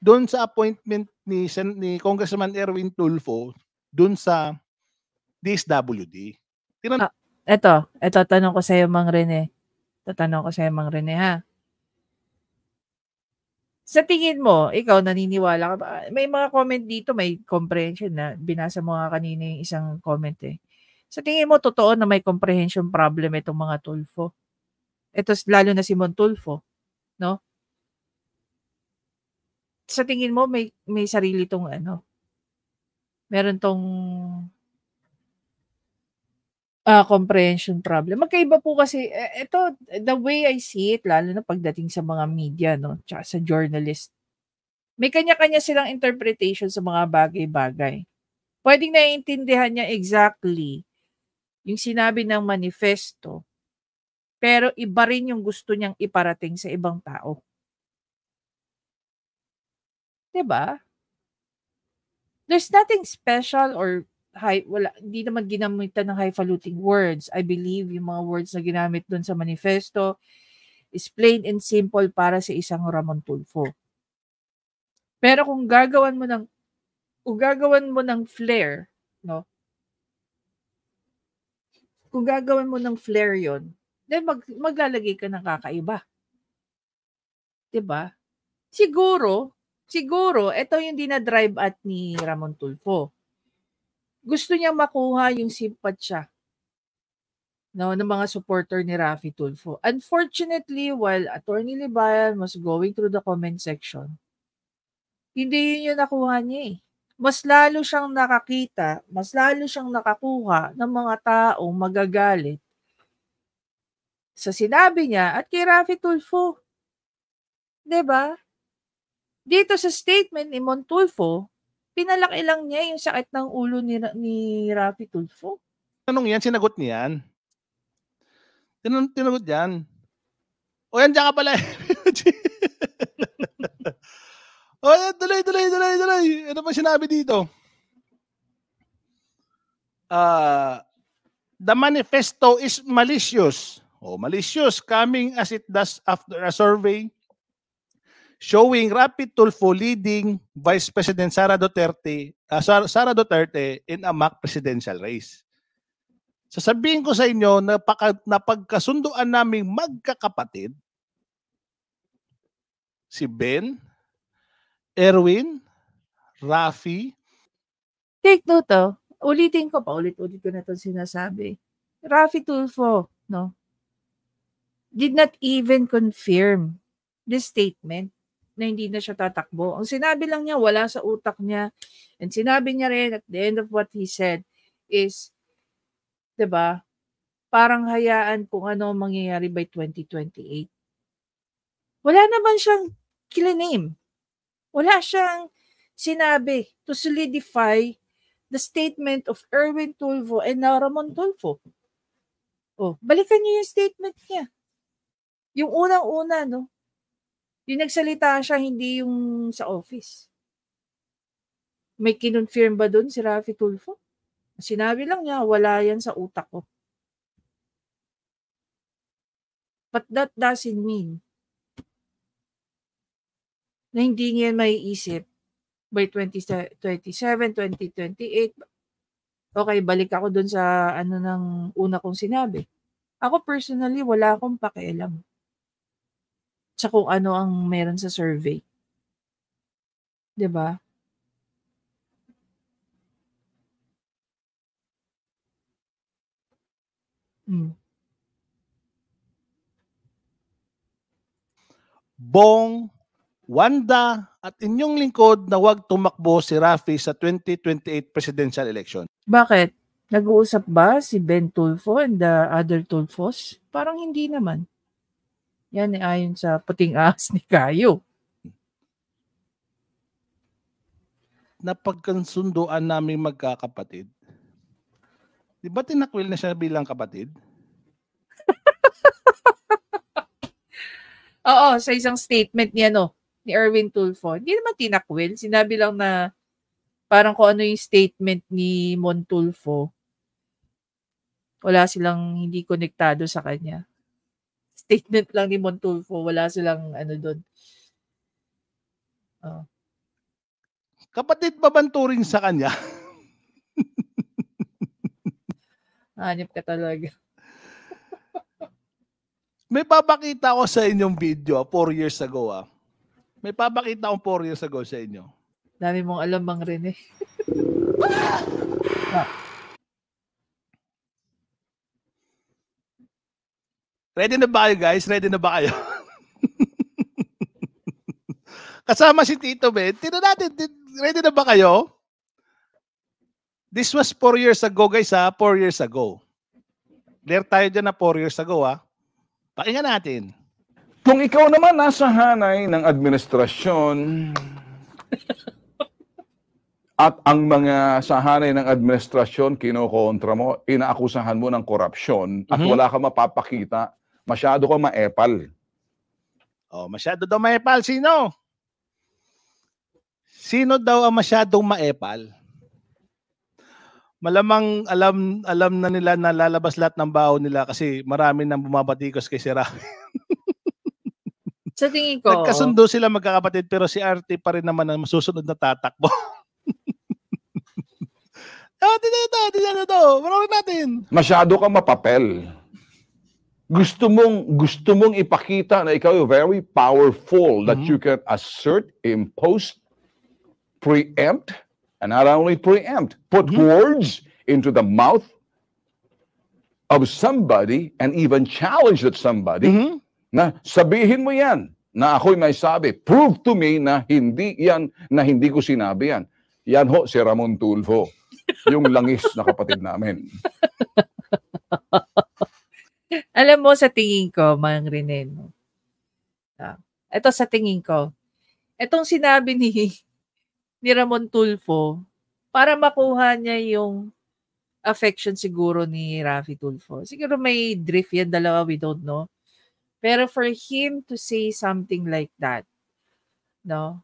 doon sa appointment ni ni Congressman Erwin Tulfo doon sa this DSWD. Tinan- oh, eto, eto, tanong ko sa'yo, Mang Rene. Tatanong ko sa'yo, Mang Rene, ha? Sa tingin mo, ikaw naniniwala ka ba? May mga comment dito, may comprehension na binasa mo nga kanina yung isang comment eh. Sa tingin mo, totoo na may comprehension problem itong mga Tulfo? Ito lalo na si Montulfo, no? Sa tingin mo, may, may sarili tong ano, meron tong uh, comprehension problem. Magkaiba po kasi ito e, the way I see it lalo na pagdating sa mga media no, tsaka sa journalist. May kanya-kanya silang interpretation sa mga bagay-bagay. Pwedeng naiintindihan niya exactly yung sinabi ng manifesto, pero iba rin yung gusto niyang iparating sa ibang tao. 'Di ba? There's nothing special or high, wala, hindi naman ginamit ng highfalutin words. I believe yung mga words na ginamit doon sa manifesto is plain and simple para sa isang Ramon Tulfo. Pero kung gagawan mo ng kung gagawan mo ng flair, no? Kung gagawan mo ng flair 'yon, then mag, maglalagay ka ng kakaiba. 'Di ba? Siguro, siguro ito yung dinadrive at ni Ramon Tulfo gusto niya makuha yung simpatsya no, ng mga supporter ni Rafi Tulfo. Unfortunately, while Attorney Libayan was going through the comment section, hindi yun yung nakuha niya eh. Mas lalo siyang nakakita, mas lalo siyang nakakuha ng mga taong magagalit sa sinabi niya at kay Rafi Tulfo. ba? Diba? Dito sa statement ni Montulfo, pinalaki lang niya yung sakit ng ulo ni, ni Rafi Tulfo. Tanong yan, sinagot niya yan. Tinanong, tinagot yan. O yan, dyan ka pala. [LAUGHS] o yan, tuloy, tuloy, tuloy, tuloy. Ano pa sinabi dito? Uh, the manifesto is malicious. Oh, malicious, coming as it does after a survey showing Rapid Tulfo leading Vice President Sara Duterte, uh, Sara Duterte in a mock presidential race. Sasabihin ko sa inyo na paka, napagkasunduan naming magkakapatid si Ben, Erwin, Rafi. Take note oh. Ulitin ko pa, ulit-ulit ko na itong sinasabi. Rafi Tulfo, no? Did not even confirm the statement na hindi na siya tatakbo. Ang sinabi lang niya, wala sa utak niya. And sinabi niya rin at the end of what he said is, ba diba, parang hayaan kung ano mangyayari by 2028. Wala naman siyang kiliname. Wala siyang sinabi to solidify the statement of Erwin Tulfo and now Ramon Tulfo. Oh, balikan niyo yung statement niya. Yung unang-una, no? Yung nagsalita siya, hindi yung sa office. May kinonfirm ba doon si Rafi Tulfo? Sinabi lang niya, wala yan sa utak ko. But that doesn't mean na hindi niya maiisip by 2027, 2028. Okay, balik ako doon sa ano ng una kong sinabi. Ako personally, wala akong pakialam. Tsaka kung ano ang meron sa survey. 'Di ba? Mm. Bong, Wanda at inyong lingkod na huwag tumakbo si Rafi sa 2028 presidential election. Bakit? Nag-uusap ba si Ben Tulfo and the other Tulfos? Parang hindi naman. Yan ay eh, ayon sa puting ahas ni Kayo. Napagkansunduan namin magkakapatid. Di ba tinakwil na siya bilang kapatid? [LAUGHS] Oo, sa isang statement ni ano, ni Erwin Tulfo. Hindi naman tinakwil. Sinabi lang na parang kung ano yung statement ni Montulfo. Wala silang hindi konektado sa kanya statement lang ni Montulfo. Wala silang ano doon. Oh. Kapatid ba banturing sa kanya? [LAUGHS] Hanip ka talaga. [LAUGHS] May papakita ako sa inyong video 4 ah, years ago ah. May papakita akong 4 years ago sa inyo. Dami mong alam bang rin eh. [LAUGHS] ah! Ready na ba kayo guys? Ready na ba kayo? [LAUGHS] Kasama si Tito Ben. Tino natin, ready na ba kayo? This was four years ago guys ha, four years ago. Clear tayo dyan na four years ago ha. Pakinggan natin. Kung ikaw naman nasa hanay ng administrasyon [LAUGHS] at ang mga sahanay ng administrasyon kinokontra mo, inaakusahan mo ng korupsyon at mm-hmm. wala ka mapapakita Masyado ka maepal. Oh, masyado daw maepal. Sino? Sino daw ang masyadong maepal? Malamang alam alam na nila na lalabas lahat ng baon nila kasi marami nang bumabatikos kay si [LAUGHS] Sa tingin ko. Nagkasundo sila magkakapatid pero si RT pa rin naman ang masusunod na tatakbo. [LAUGHS] Ah, dito, dito, dito, dito. Marami natin. Masyado kang mapapel gusto mong gusto mong ipakita na ikaw ay very powerful that mm-hmm. you can assert, impose, preempt, and not only preempt, put mm-hmm. words into the mouth of somebody and even challenge that somebody mm-hmm. na sabihin mo yan na ako'y may sabi. Prove to me na hindi yan, na hindi ko sinabi yan. Yan ho si Ramon Tulfo, yung langis na kapatid namin. [LAUGHS] Alam mo, sa tingin ko, Mang Rene, no? ito ah, sa tingin ko. Itong sinabi ni, [LAUGHS] ni Ramon Tulfo, para makuha niya yung affection siguro ni Rafi Tulfo. Siguro may drift yan dalawa, we don't know. Pero for him to say something like that, no?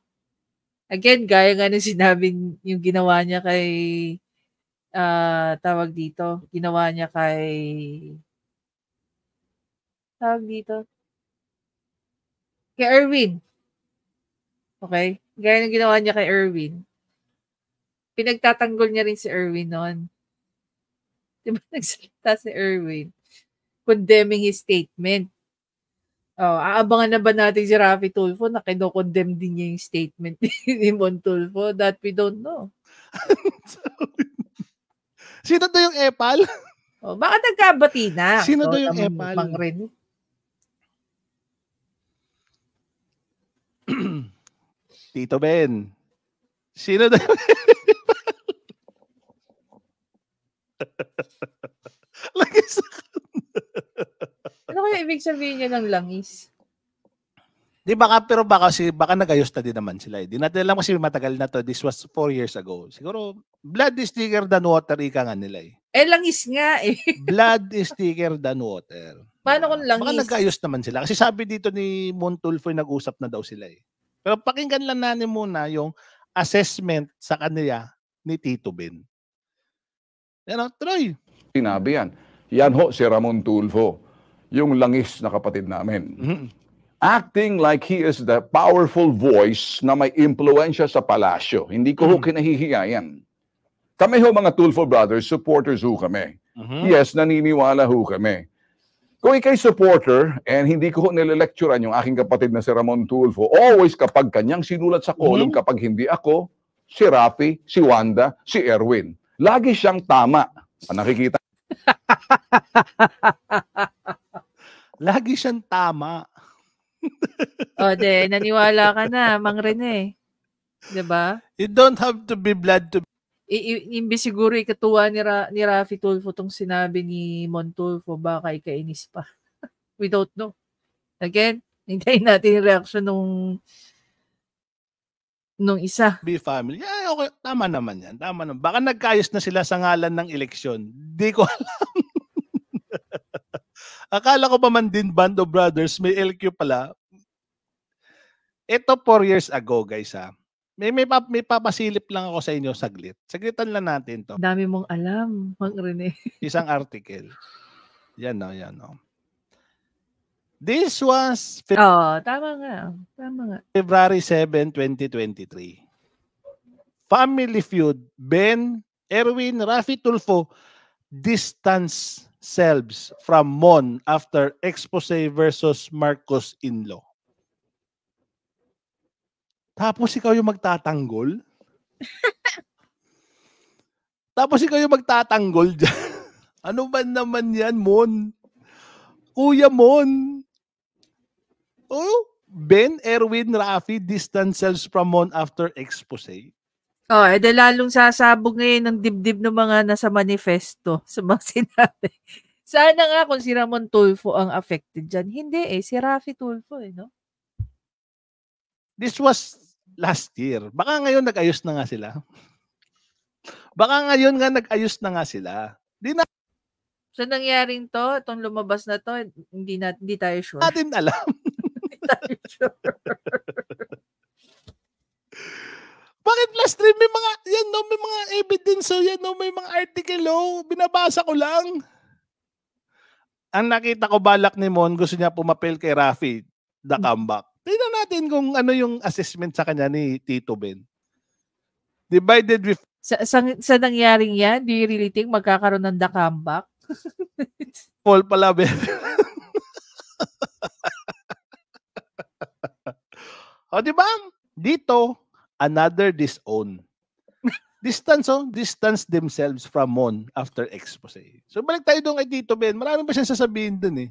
Again, gaya nga nung sinabi yung ginawa niya kay, uh, tawag dito, ginawa niya kay tawag dito? Kay Erwin. Okay? Gaya ng ginawa niya kay Erwin. Pinagtatanggol niya rin si Erwin noon. Diba [LAUGHS] nagsalita si Erwin? Condemning his statement. Oh, aabangan na ba natin si Rafi Tulfo na kinokondemn din niya yung statement [LAUGHS] ni Mon Tulfo? That we don't know. [LAUGHS] Sino to yung Epal? Oh, baka nagkabati na. Sino so, to yung Epal? Pang rin. [CLEARS THROAT] Tito Ben. Sino na? [LAUGHS] Lagi sa Ano kaya ibig sabihin niya ng langis? Di baka, pero baka, si, baka nagayos ayos na din naman sila. Eh. Di natin alam kasi matagal na to. This was four years ago. Siguro, blood is thicker than water, ika nga nila eh. Eh, langis nga eh. blood is thicker than water. Paano kung langis? Baka nagkaayos naman sila. Kasi sabi dito ni Montulfo, nag-usap na daw sila eh. Pero pakinggan lang natin muna yung assessment sa kanila ni Tito Ben. Ano, Troy? Sinabi yan. Yan ho si Ramon Tulfo, yung langis na kapatid namin. Mm-hmm. Acting like he is the powerful voice na may impluensya sa palasyo. Hindi ko mm-hmm. ho kinahihiya yan. Kami ho mga Tulfo brothers, supporters ho kami. Mm-hmm. Yes, naniniwala ho kami kung ikay supporter, and hindi ko nilelecturean yung aking kapatid na si Ramon Tulfo, always kapag kanyang sinulat sa column, mm-hmm. kapag hindi ako, si Rafi, si Wanda, si Erwin. Lagi siyang tama. Ah, nakikita. [LAUGHS] Lagi siyang tama. o de, naniwala ka na, Mang Rene. Diba? You don't have to be blood to I- imbis siguro ikatuwa ni, Ra- ni Rafi Tulfo tong sinabi ni Montulfo, baka ikainis pa. [LAUGHS] We don't know. Again, hintayin natin yung reaction nung nung isa. Be family. Yeah, okay. Tama naman yan. Tama naman. Baka nagkayos na sila sa ngalan ng eleksyon. Di ko [LAUGHS] alam. Akala ko pa man din Band of Brothers, may LQ pala. Ito 4 years ago, guys ha. May may, pa, may papasilip lang ako sa inyo saglit. Saglitan lang natin 'to. Dami mong alam, Mang Rene. [LAUGHS] Isang article. Yan no, yan no. This was Fe- Oh, tama nga. Tama nga. February 7, 2023. Family Feud, Ben, Erwin, Rafi Tulfo distance selves from Mon after expose versus Marcos Inlo. Tapos ikaw yung magtatanggol? Tapos ikaw yung magtatanggol dyan. [LAUGHS] ano ba naman yan, Mon? Kuya Mon. Oh, Ben, Erwin, Rafi distance selves from Mon after expose. Oh, eh, lalong sasabog ngayon ng dibdib ng mga nasa manifesto sa mga [LAUGHS] sinabi. Sana nga kung si Ramon Tulfo ang affected dyan. Hindi eh, si Rafi Tulfo eh, no? This was last year. Baka ngayon nag-ayos na nga sila. Baka ngayon nga nag-ayos na nga sila. Di na So nangyaring to, itong lumabas na to, hindi na hindi tayo sure. Natin alam. [LAUGHS] hindi tayo sure. Bakit last stream may mga yan no, may mga evidence so oh. yan no, may mga article oh, binabasa ko lang. Ang nakita ko balak ni Mon, gusto niya pumapel kay Rafi, the hmm. comeback. Tignan natin kung ano yung assessment sa kanya ni Tito Ben. Divided with... Sa, sa, sa nangyaring yan, do you really think magkakaroon ng the comeback? [LAUGHS] Paul Palaber. o di ba? Dito, another disown. distance, oh, distance themselves from Mon after expose. So balik tayo doon kay Tito Ben. Marami pa siyang sasabihin doon eh.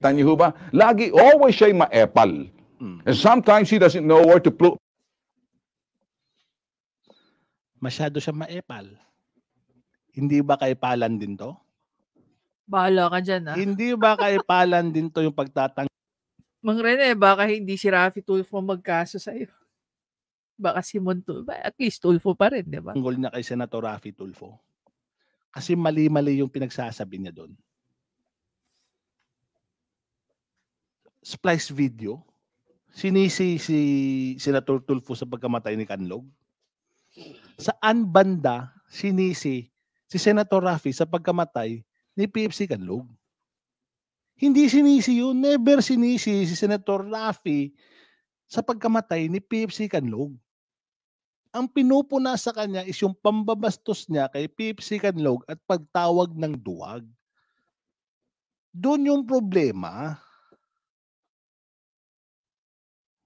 Tan niyo ba? Lagi, always siya'y maepal. And sometimes he doesn't know where to put. Masyado siya maepal. Hindi ba kay Palan din to? Bahala ka dyan, ha? Ah. Hindi ba kay Palan din to yung pagtatang... Mang Rene, baka hindi si Rafi Tulfo magkaso sa'yo. Baka si Montul, at least Tulfo pa rin, di ba? Tungkol na kay Senator Rafi Tulfo. Kasi mali-mali yung pinagsasabi niya doon. splice video, sinisi si Senator Tulfo sa pagkamatay ni Canlog? Saan banda sinisi si Senator Rafi sa pagkamatay ni PFC Canlog? Hindi sinisi yun. Never sinisi si Senator Rafi sa pagkamatay ni PFC Canlog. Ang pinupuna sa kanya is yung pambabastos niya kay PFC Canlog at pagtawag ng duwag. Doon yung problema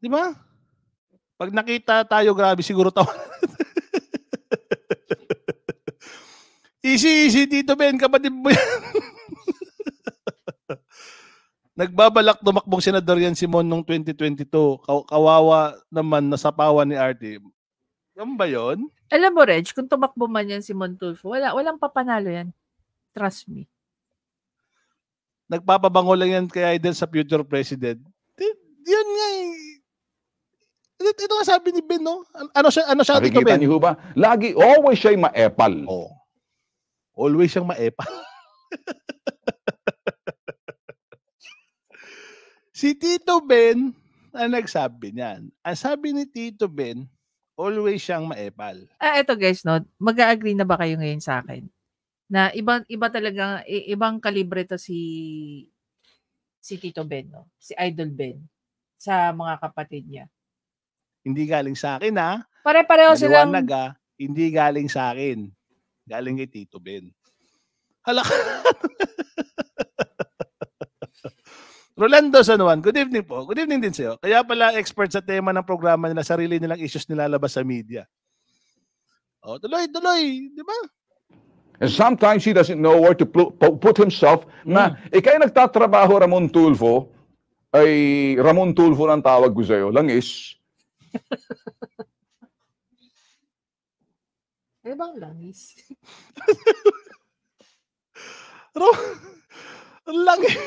Di ba? Pag nakita tayo, grabe, siguro tawa. [LAUGHS] easy, easy Tito Ben. Kapatid mo yan. [LAUGHS] Nagbabalak tumakbong senador yan si Mon noong 2022. Kawawa naman, nasapawan ni RT. Yan ba yun? Alam mo, Reg, kung tumakbo man yan si Mon wala, walang papanalo yan. Trust me. Nagpapabango lang yan kay Idol sa future president. yan nga eh ito, ito nga sabi ni Ben, no? Ano siya, ano siya dito, Ben? ba? Lagi, always siya'y maepal. Oh. Always siyang maepal. [LAUGHS] si Tito Ben, ang nagsabi niyan. Ang sabi ni Tito Ben, always siyang maepal. Ah, eto guys, no. Mag-agree na ba kayo ngayon sa akin? Na iba iba talaga ibang kalibre to si si Tito Ben, no. Si Idol Ben sa mga kapatid niya. Hindi galing sa akin ha. Ah. Pare-pareho sila. silang... Maliwanag ha. Ah. Hindi galing sa akin. Galing kay Tito Ben. Hala. [LAUGHS] Rolando San Juan, good evening po. Good evening din sa'yo. Kaya pala expert sa tema ng programa nila, sarili nilang issues nilalabas sa media. Oh, tuloy, tuloy. Di ba? And sometimes he doesn't know where to put himself mm. na hmm. ikay nagtatrabaho Ramon Tulfo, ay Ramon Tulfo ng tawag ko sa'yo, langis, [LAUGHS] ano bang langis? ano? [LAUGHS] Ang langis. [LAUGHS]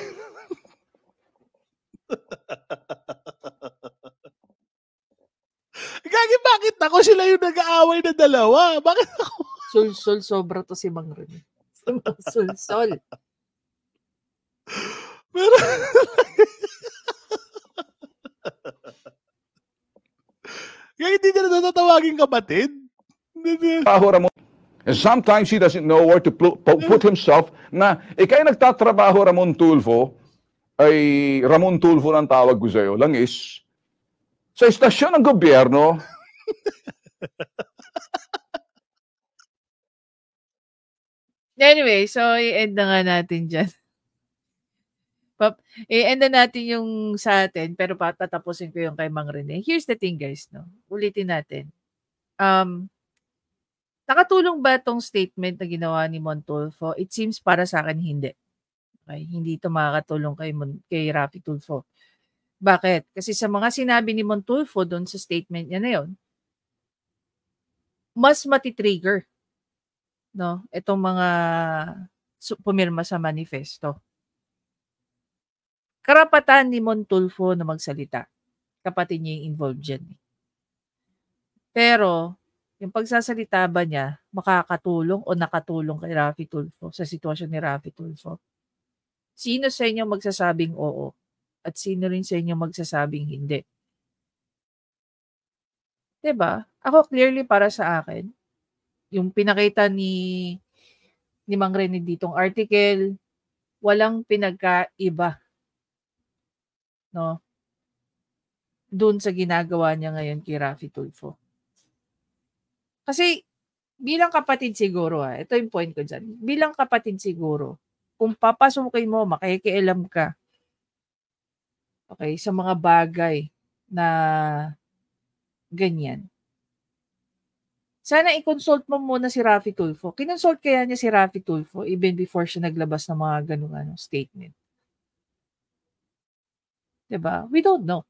Gagi, bakit ako sila yung nag-aaway na dalawa? Bakit ako? Sol-sol, sobra to si Mang Ren. Sol-sol. Pero, Kaya hindi niya na tatawagin kapatid. Pahura mo. And sometimes he doesn't know where to put himself na ikay nagtatrabaho Ramon Tulfo ay Ramon Tulfo ng tawag ko sa'yo, langis, sa istasyon ng gobyerno. [LAUGHS] anyway, so i-end na nga natin dyan. Pap, eh, enda ano natin yung sa atin, pero patatapusin ko yung kay Mang Rene. Here's the thing, guys, no? Ulitin natin. Um, nakatulong ba tong statement na ginawa ni Montulfo? It seems para sa akin, hindi. Okay? Hindi ito makakatulong kay, Mon- kay Rafi Tulfo. Bakit? Kasi sa mga sinabi ni Montulfo doon sa statement niya na yon, mas matitrigger no, itong mga pumirma sa manifesto karapatan ni Montulfo na magsalita. Kapatid niya yung involved dyan. Eh. Pero, yung pagsasalita ba niya, makakatulong o nakatulong kay Rafi Tulfo sa sitwasyon ni Rafi Tulfo? Sino sa inyo magsasabing oo? At sino rin sa inyo magsasabing hindi? 'di ba? Ako clearly para sa akin, yung pinakita ni ni Mang Rene ditong article, walang pinagkaiba no? Doon sa ginagawa niya ngayon kay Rafi Tulfo. Kasi bilang kapatid siguro, ha, ah, ito yung point ko dyan. Bilang kapatid siguro, kung papasukin mo, makikialam ka. Okay, sa mga bagay na ganyan. Sana i-consult mo muna si Rafi Tulfo. Kinonsult kaya niya si Rafi Tulfo even before siya naglabas ng mga ganung ano, statement. Diba? We don't know.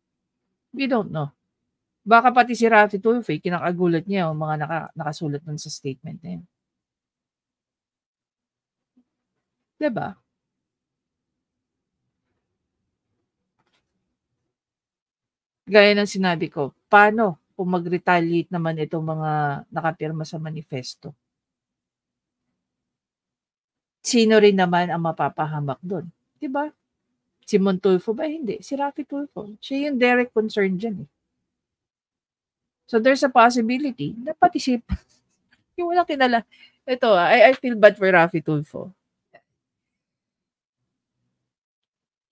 We don't know. Baka pati si Rafi Tulfi, eh, kinakagulat niya yung oh, mga naka, nakasulat nun sa statement na yun. Diba? Gaya ng sinabi ko, paano kung mag-retaliate naman itong mga nakapirma sa manifesto? Sino rin naman ang mapapahamak doon? Diba? ba? Si Montulfo ba? Hindi. Si Rocky Tulfo. Siya yung direct concern dyan eh. So there's a possibility na pati si [LAUGHS] yung wala kinala. Ito, ah, I, I feel bad for Rafi Tulfo.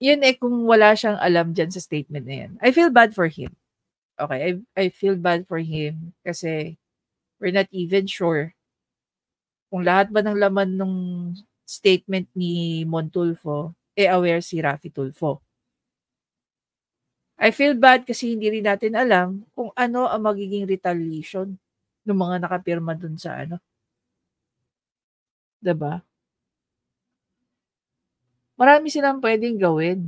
Yun eh kung wala siyang alam dyan sa statement na yan. I feel bad for him. Okay, I, I feel bad for him kasi we're not even sure kung lahat ba ng laman ng statement ni Montulfo e-aware si Rafi Tulfo. I feel bad kasi hindi rin natin alam kung ano ang magiging retaliation ng mga nakapirma dun sa ano. ba? Diba? Marami silang pwedeng gawin.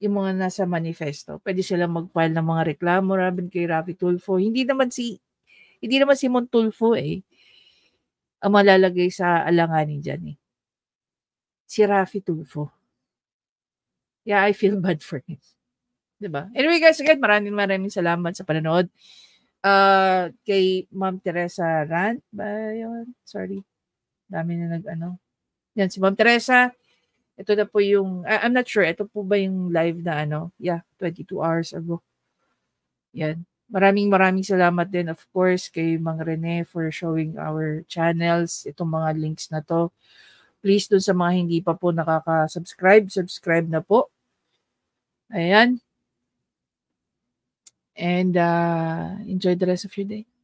Yung mga nasa manifesto. Pwede silang mag-file ng mga reklamo ramen kay Rafi Tulfo. Hindi naman si hindi naman si Montulfo eh ang malalagay sa alanganin dyan eh si Rafi Tufo. Yeah, I feel bad for him. Diba? Anyway guys, again, maraming maraming salamat sa panonood. Uh, kay Ma'am Teresa Rant ba yun? Sorry. Dami na nag-ano. Yan, si Ma'am Teresa. Ito na po yung, I, ah, I'm not sure, ito po ba yung live na ano? Yeah, 22 hours ago. Yan. Maraming maraming salamat din of course kay Mang Rene for showing our channels, itong mga links na to please dun sa mga hindi pa po nakaka-subscribe, subscribe na po. Ayan. And uh, enjoy the rest of your day.